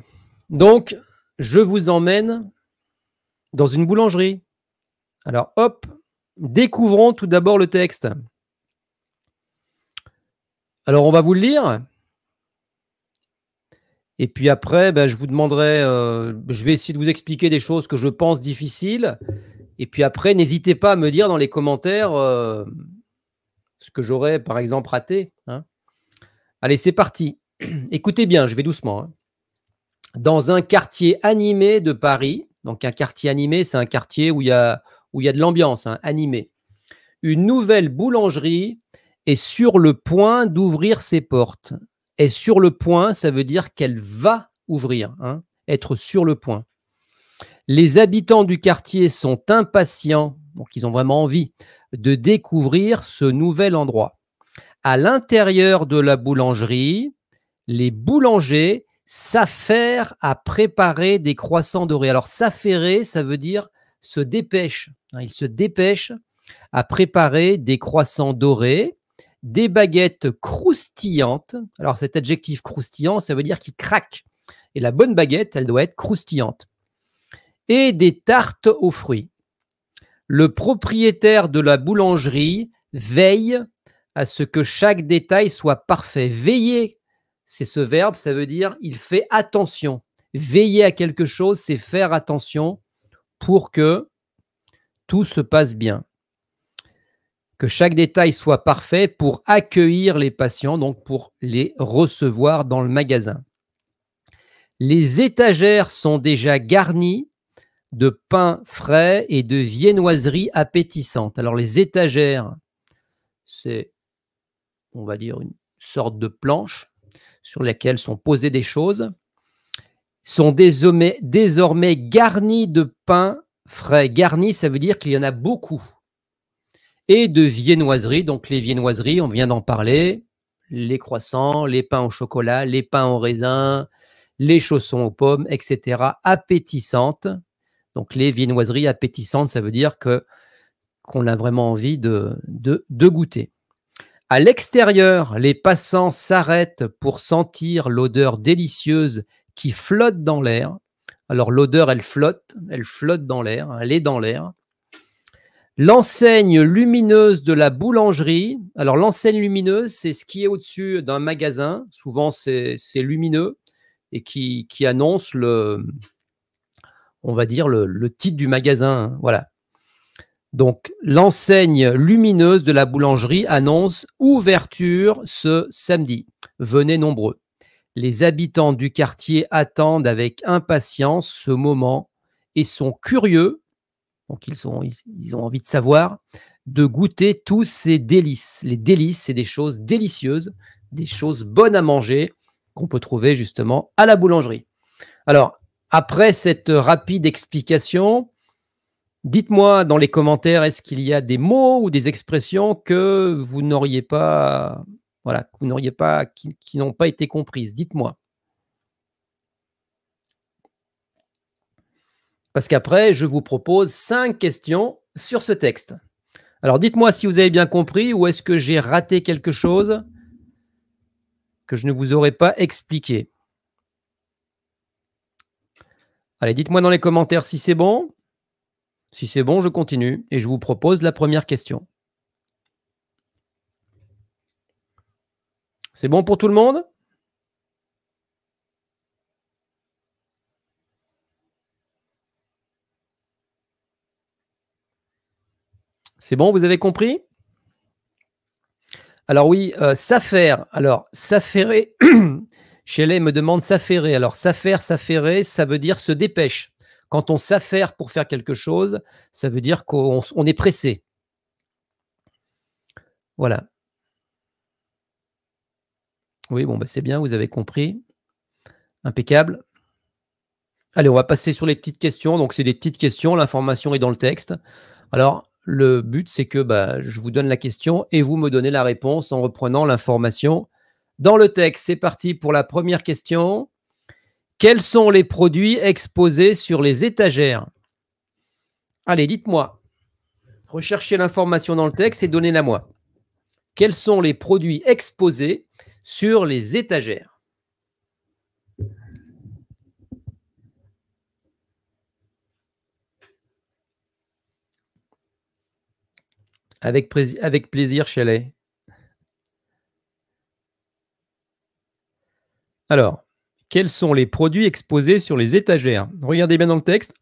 donc, je vous emmène dans une boulangerie. Alors, hop, découvrons tout d'abord le texte. Alors, on va vous le lire. Et puis après, ben, je vous demanderai, euh, je vais essayer de vous expliquer des choses que je pense difficiles. Et puis après, n'hésitez pas à me dire dans les commentaires euh, ce que j'aurais, par exemple, raté. Hein. Allez, c'est parti. Écoutez bien, je vais doucement. Hein. Dans un quartier animé de Paris, donc un quartier animé, c'est un quartier où il y a, où il de l'ambiance, animée. Hein, animé, une nouvelle boulangerie est sur le point d'ouvrir ses portes. Et sur le point, ça veut dire qu'elle va ouvrir, être sur le point. Les habitants du quartier sont impatients, donc ils ont vraiment envie, de découvrir ce nouvel endroit. À l'intérieur de la boulangerie, les boulangers s'affairent à préparer des croissants dorés. Alors s'affairer, ça veut dire se dépêche. Hein. Ils se dépêchent à préparer des croissants dorés, des baguettes croustillantes. Alors cet adjectif croustillant, ça veut dire qu'il craque. Et la bonne baguette, elle doit être croustillante et des tartes aux fruits. Le propriétaire de la boulangerie veille à ce que chaque détail soit parfait. Veiller, c'est ce verbe, ça veut dire il fait attention. Veiller à quelque chose, c'est faire attention pour que tout se passe bien. Que chaque détail soit parfait pour accueillir les patients, donc pour les recevoir dans le magasin. Les étagères sont déjà garnies de pain frais et de viennoiseries appétissantes. Alors les étagères, c'est, on va dire, une sorte de planche sur laquelle sont posées des choses, sont désormais, désormais garnies de pain frais. Garni, ça veut dire qu'il y en a beaucoup. Et de viennoiseries, donc les viennoiseries, on vient d'en parler, les croissants, les pains au chocolat, les pains au raisin, les chaussons aux pommes, etc. Appétissantes, donc les viennoiseries appétissantes, ça veut dire que qu'on a vraiment envie de, de, goûter. À l'extérieur, les passants s'arrêtent pour sentir l'odeur délicieuse qui flotte dans l'air. Alors l'odeur, elle flotte, elle flotte dans l'air, elle est dans l'air. L'enseigne lumineuse de la boulangerie. Alors l'enseigne lumineuse, c'est ce qui est au-dessus d'un magasin. Souvent, c'est lumineux et qui annonce le, on va dire, le, titre du magasin. Hein, voilà. Donc, l'enseigne lumineuse de la boulangerie annonce ouverture ce samedi. Venez nombreux. Les habitants du quartier attendent avec impatience ce moment et sont curieux, donc ils, ils ont envie de savoir, de goûter tous ces délices. Les délices, c'est des choses délicieuses, des choses bonnes à manger qu'on peut trouver justement à la boulangerie. Alors, après cette rapide explication, dites-moi dans les commentaires, est-ce qu'il y a des mots ou des expressions que vous n'auriez pas, voilà, vous n'auriez pas, qui n'ont pas été comprises Dites-moi. Parce qu'après, je vous propose cinq questions sur ce texte. Alors dites-moi si vous avez bien compris ou est-ce que j'ai raté quelque chose que je ne vous aurais pas expliqué. Allez, dites-moi dans les commentaires si c'est bon. Si c'est bon, je continue et je vous propose la première question. C'est bon pour tout le monde C'est bon, vous avez compris Alors oui, euh, s'affaire. Alors, s'affairer, Shelley me demande s'affairer. Alors, s'affaire, s'affairer, ça veut dire se dépêche. Quand on s'affaire pour faire quelque chose, ça veut dire qu'on est pressé. Voilà. Oui, bon, bah, c'est bien, vous avez compris. Impeccable. Allez, on va passer sur les petites questions. Donc, c'est des petites questions, l'information est dans le texte. Alors, le but, c'est que bah, je vous donne la question et vous me donnez la réponse en reprenant l'information dans le texte. C'est parti pour la première question. Quels sont les produits exposés sur les étagères Allez, dites-moi. Recherchez l'information dans le texte et donnez-la moi. Quels sont les produits exposés sur les étagères Avec, avec plaisir, Chalet. Alors, quels sont les produits exposés sur les étagères Regardez bien dans le texte.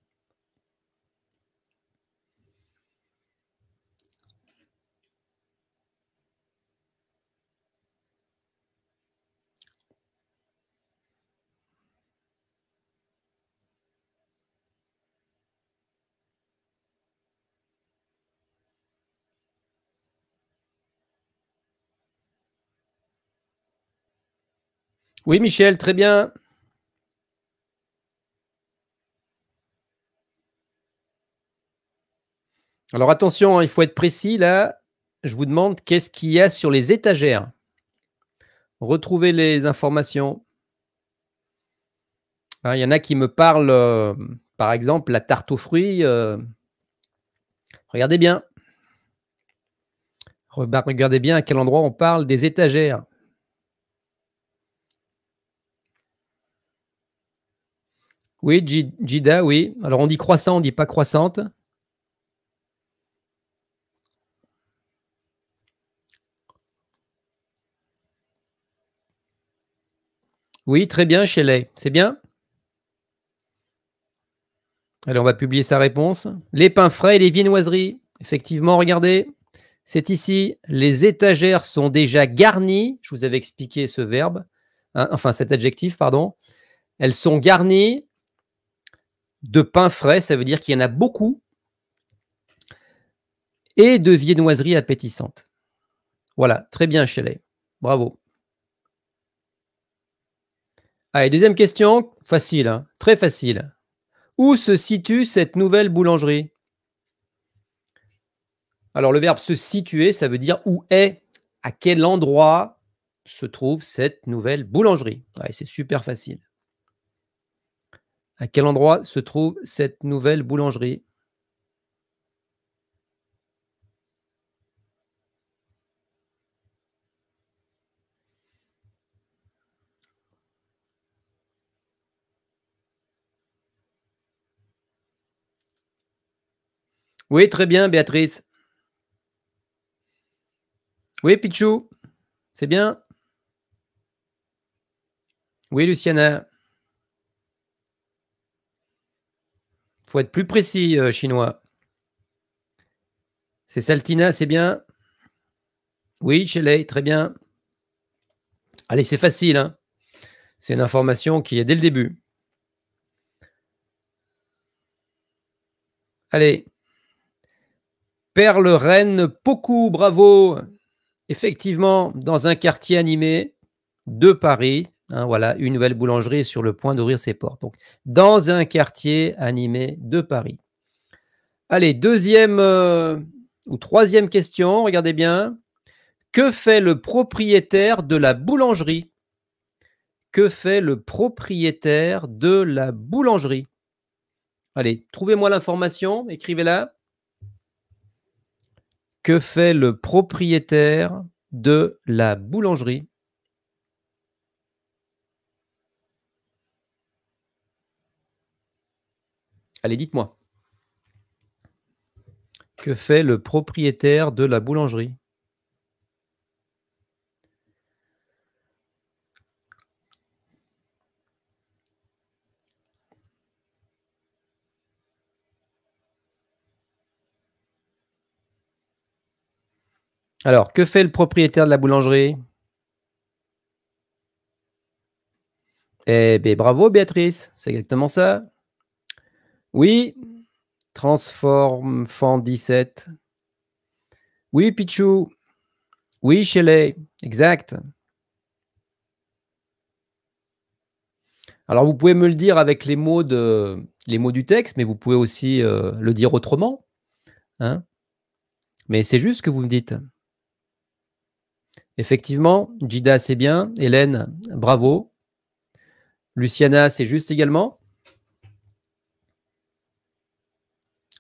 Oui, Michel, très bien. Alors attention, hein, il faut être précis là. Je vous demande qu'est-ce qu'il y a sur les étagères. Retrouvez les informations. Hein, il y en a qui me parlent, euh, par exemple, la tarte aux fruits. Euh. regardez bien. Regardez bien à quel endroit on parle des étagères. Oui, Jida, oui. Alors on dit croissant, on dit pas croissante. Oui, très bien, Shelley. C'est bien Allez, on va publier sa réponse. Les pains frais et les viennoiseries. Effectivement, regardez, c'est ici. Les étagères sont déjà garnies. Je vous avais expliqué ce verbe, hein, enfin cet adjectif, pardon. Elles sont garnies de pain frais, ça veut dire qu'il y en a beaucoup, et de viennoiseries appétissantes. Voilà, très bien, Shelley. Bravo. Allez, deuxième question, facile, hein. très facile. Où se situe cette nouvelle boulangerie Alors, le verbe se situer, ça veut dire où est, à quel endroit se trouve cette nouvelle boulangerie. c'est super facile. À quel endroit se trouve cette nouvelle boulangerie Oui, très bien, Béatrice. Oui, Pichou, c'est bien. Oui, Luciana. Faut être plus précis, euh, chinois. C'est Saltina, c'est bien. Oui, Chelé, très bien. Allez, c'est facile. Hein. c'est une information qui est dès le début. Allez. Perle Reine beaucoup, bravo. Effectivement, dans un quartier animé de Paris, Hein, voilà, une nouvelle boulangerie est sur le point d'ouvrir ses portes. Donc, dans un quartier animé de Paris. Allez, deuxième euh, ou troisième question, regardez bien. Que fait le propriétaire de la boulangerie Que fait le propriétaire de la boulangerie Allez, trouvez-moi l'information, écrivez-la. Que fait le propriétaire de la boulangerie Allez, dites-moi. Que fait le propriétaire de la boulangerie Alors, que fait le propriétaire de la boulangerie Eh bien, bravo Béatrice, c'est exactement ça. Oui, mmh. transforme fan 17. Oui, Pichou. Oui, Shelley. Exact. Alors, vous pouvez me le dire avec les mots, de, les mots du texte, mais vous pouvez aussi euh, le dire autrement. Hein mais c'est juste ce que vous me dites. Effectivement, Jida, c'est bien. Hélène, bravo. Luciana, c'est juste également.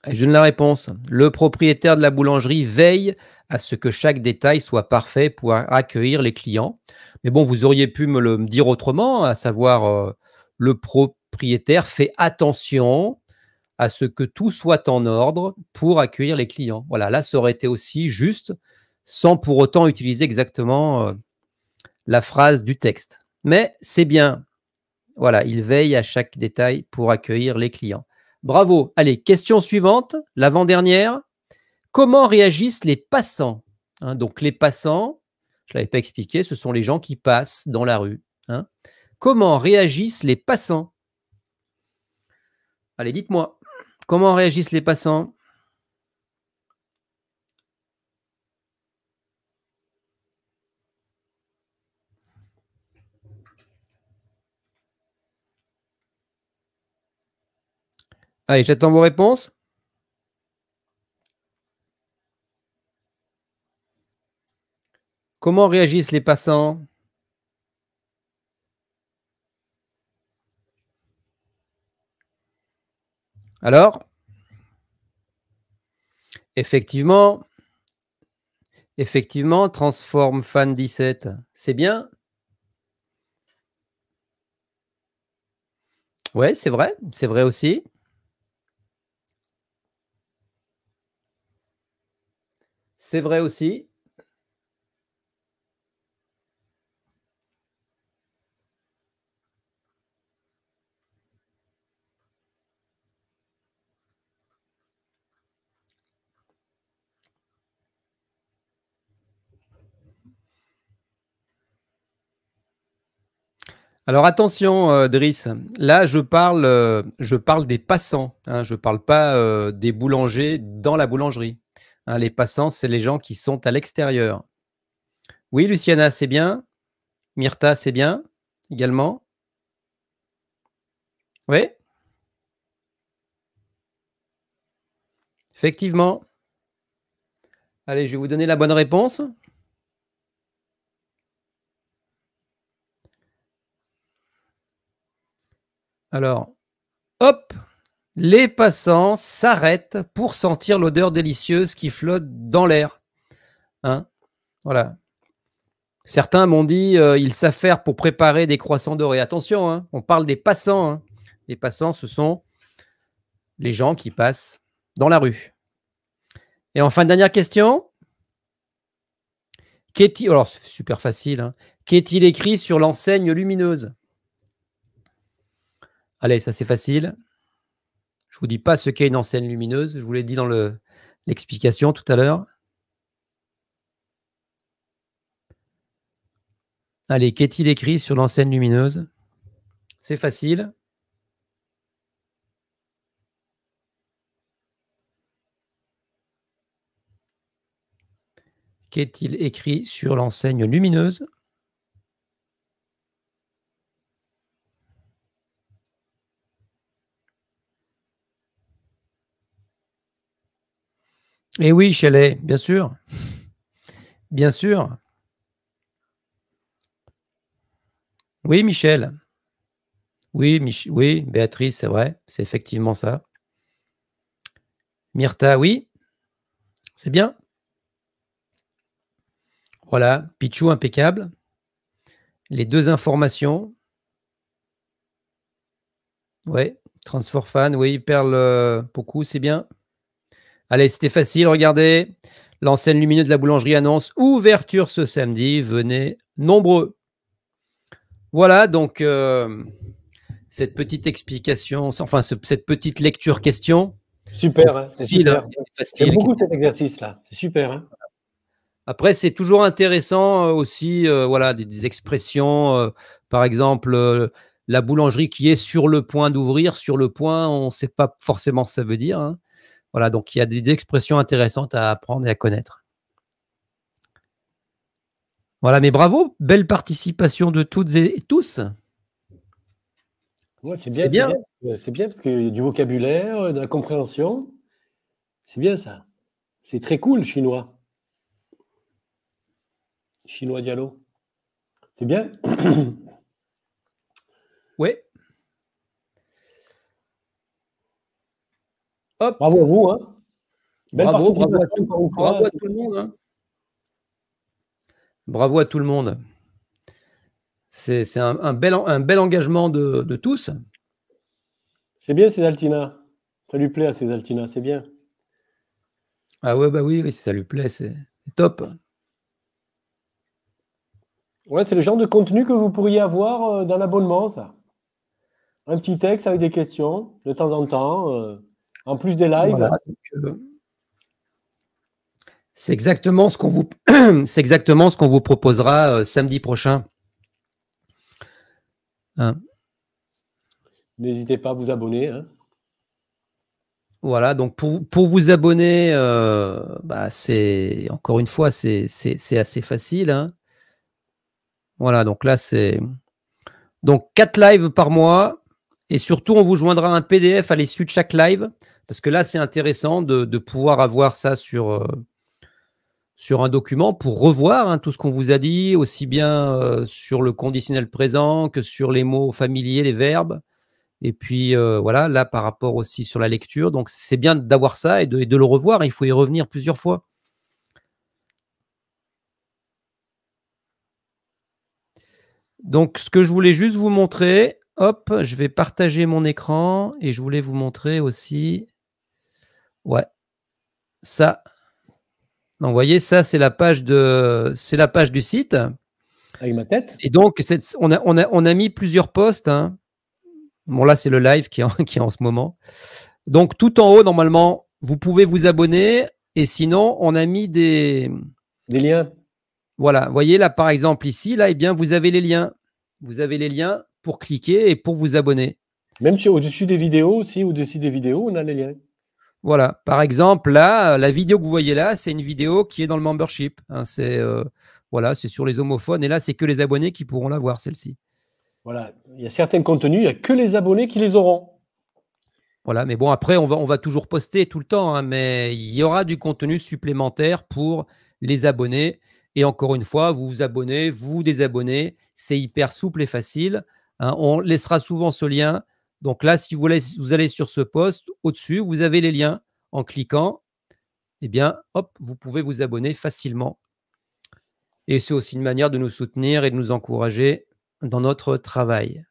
Je donne la réponse. Le propriétaire de la boulangerie veille à ce que chaque détail soit parfait pour accueillir les clients. Mais bon, vous auriez pu me le dire autrement, à savoir euh, le propriétaire fait attention à ce que tout soit en ordre pour accueillir les clients. Voilà, là, ça aurait été aussi juste, sans pour autant utiliser exactement euh, la phrase du texte. Mais c'est bien. Voilà, il veille à chaque détail pour accueillir les clients. Bravo. Allez, question suivante, l'avant-dernière. Comment réagissent les passants hein, Donc les passants, je ne l'avais pas expliqué, ce sont les gens qui passent dans la rue. Hein. Comment réagissent les passants Allez, dites-moi, comment réagissent les passants Allez, j'attends vos réponses. Comment réagissent les passants Alors Effectivement, effectivement, transforme fan 17, c'est bien. Ouais, c'est vrai, c'est vrai aussi. C'est vrai aussi. Alors attention, euh, Driss, là je parle, euh, je parle des passants, hein. je ne parle pas euh, des boulangers dans la boulangerie. Hein, les passants, c'est les gens qui sont à l'extérieur. Oui, Luciana, c'est bien. Myrta, c'est bien également. Oui. Effectivement. Allez, je vais vous donner la bonne réponse. Alors, hop, les passants s'arrêtent pour sentir l'odeur délicieuse qui flotte dans l'air. Hein, voilà. Certains m'ont dit qu'ils euh, ils s'affairent pour préparer des croissants dorés. Attention, hein, on parle des passants. Hein. Les passants, ce sont les gens qui passent dans la rue. Et enfin, dernière question. Qu'est-il oh, alors super facile Qu'est-il écrit sur l'enseigne lumineuse Allez, ça c'est facile. Je vous dis pas ce qu'est une enseigne lumineuse. Je vous l'ai dit dans l'explication tout à l'heure. Allez, qu'est-il écrit sur l'enseigne lumineuse C'est facile. Qu'est-il écrit sur l'enseigne lumineuse Et eh oui, Chalet, bien sûr. Bien sûr. Oui, Michel. Oui, oui Béatrice, c'est vrai. C'est effectivement ça. Myrta, oui. C'est bien. Voilà, Pichou impeccable. Les deux informations. Oui, Transform Fan, oui, Perle, beaucoup, c'est bien. Allez, c'était facile, regardez. L'enseigne lumineuse de la boulangerie annonce ouverture ce samedi. Venez nombreux. Voilà donc euh, cette petite explication, enfin cette petite lecture question. Super, hein, c'est hein, super. J'aime beaucoup cet exercice-là, c'est super. Hein. Après, c'est toujours intéressant euh, aussi, euh, voilà, des, expressions, par exemple, la boulangerie qui est sur le point d'ouvrir, sur le point, on ne sait pas forcément ce que ça veut dire. Voilà, donc il y a des, expressions intéressantes à apprendre et à connaître. Voilà, mais bravo, belle participation de toutes et tous. c'est bien, c'est bien. parce qu'il y a du vocabulaire, euh, de la compréhension. C'est bien ça. C'est très cool, chinois. Chinois Diallo. C'est bien. Bravo à vous. Hein. bravo, à tout, le monde. Bravo à tout le monde. C'est un, bel, un, bel, engagement de, tous. C'est bien ces Altina. Ça lui plaît à ces Altina, c'est bien. Ah ouais, bah oui, ça lui plaît, c'est top. Ouais, c'est le genre de contenu que vous pourriez avoir euh, dans l'abonnement, ça. Un petit texte avec des questions de temps en temps. Euh en plus des lives. Euh, c'est exactement ce qu'on vous, c'est exactement ce qu'on vous proposera euh, samedi prochain. Hein. N'hésitez pas à vous abonner. Hein. Voilà, donc pour, vous abonner, euh, bah c'est encore une fois, c'est assez facile. Hein. Voilà, donc là, c'est. Donc quatre lives par mois. Et surtout, on vous joindra un PDF à l'issue de chaque live parce que là, c'est intéressant de, pouvoir avoir ça sur, euh, sur un document pour revoir hein, tout ce qu'on vous a dit, aussi bien euh, sur le conditionnel présent que sur les mots familiers, les verbes. Et puis euh, voilà, là par rapport aussi sur la lecture. Donc c'est bien d'avoir ça et de, et de, le revoir. Il faut y revenir plusieurs fois. Donc ce que je voulais juste vous montrer, hop, je vais partager mon écran et je voulais vous montrer aussi Ouais. Ça. vous voyez, ça, c'est la page de, c'est la page du site. Avec ma tête. Et donc, on a, on, a, on a mis plusieurs posts. Hein. Bon, là, c'est le live qui est, en, qui en ce moment. Donc, tout en haut, normalement, vous pouvez vous abonner. Et sinon, on a mis des. Des liens. Voilà. Vous voyez, là, par exemple, ici, là, eh bien, vous avez les liens. Vous avez les liens pour cliquer et pour vous abonner. Même si au-dessus des vidéos aussi, au-dessus des vidéos, on a les liens. Voilà. Par exemple, là, euh, la vidéo que vous voyez là, c'est une vidéo qui est dans le membership. Hein. c'est euh, voilà, c'est sur les homophones. Et là, c'est que les abonnés qui pourront la voir, celle-ci. Voilà. Il y a certains contenus, il n'y a que les abonnés qui les auront. Voilà. Mais bon, après, on va, on va toujours poster tout le temps. Hein. mais il y aura du contenu supplémentaire pour les abonnés. Et encore une fois, vous vous abonnez, vous désabonnez. C'est hyper souple et facile. Hein. on laissera souvent ce lien donc là, si vous, allez, vous allez sur ce poste, au-dessus, vous avez les liens. En cliquant, eh bien, hop, vous pouvez vous abonner facilement. Et c'est aussi une manière de nous soutenir et de nous encourager dans notre travail.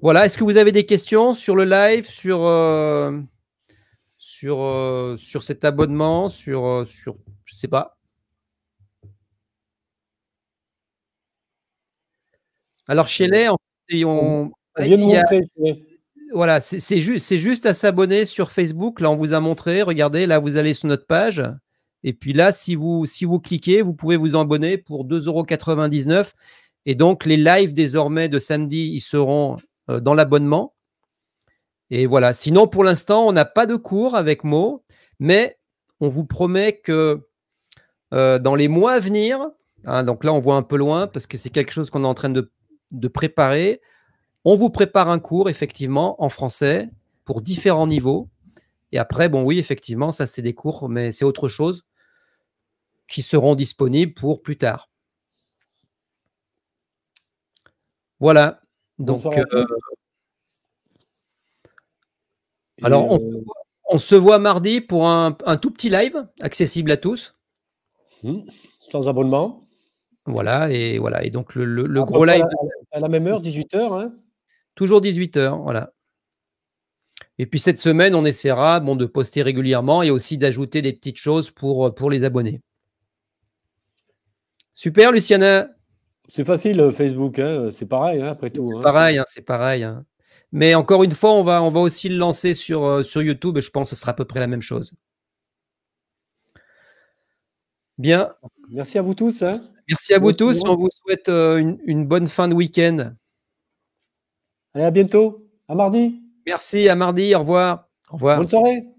Voilà, est-ce que vous avez des questions sur le live, sur, euh, sur, euh, sur cet abonnement, sur, euh, sur je ne sais pas. Alors chez les, on, voilà, c'est juste à s'abonner sur Facebook. Là, on vous a montré. Regardez, là, vous allez sur notre page. Et puis là, si vous, si vous cliquez, vous pouvez vous abonner pour euros. Et donc, les lives désormais de samedi, ils seront euh, dans l'abonnement. Et voilà. Sinon, pour l'instant, on n'a pas de cours avec Mo, mais on vous promet que euh, dans les mois à venir, hein, donc là, on voit un peu loin parce que c'est quelque chose qu'on est en train de, de préparer. On vous prépare un cours, effectivement, en français, pour différents niveaux. Et après, bon, oui, effectivement, ça, c'est des cours, mais c'est autre chose qui seront disponibles pour plus tard. Voilà. Donc, euh, alors, on, se voit mardi pour un, tout petit live accessible à tous. Hmm. sans abonnement. Voilà, et voilà. Et donc, le, gros live. À la, même heure, 18h. Toujours 18h, voilà. Et puis cette semaine, on essaiera bon, de poster régulièrement et aussi d'ajouter des petites choses pour, euh, pour les abonnés. Super, Luciana. C'est facile, euh, Facebook, hein, euh, c'est pareil, hein, après tout. C'est hein. pareil, c'est pareil. Mais encore une fois, on va, on va aussi le lancer sur, sur YouTube je pense que ce sera à peu près la même chose. Bien. Merci à vous tous. Merci à vous tous. On vous souhaite une bonne fin de week-end. Allez, à bientôt. À mardi. Merci, à mardi. Au revoir. Au revoir. Bonne soirée.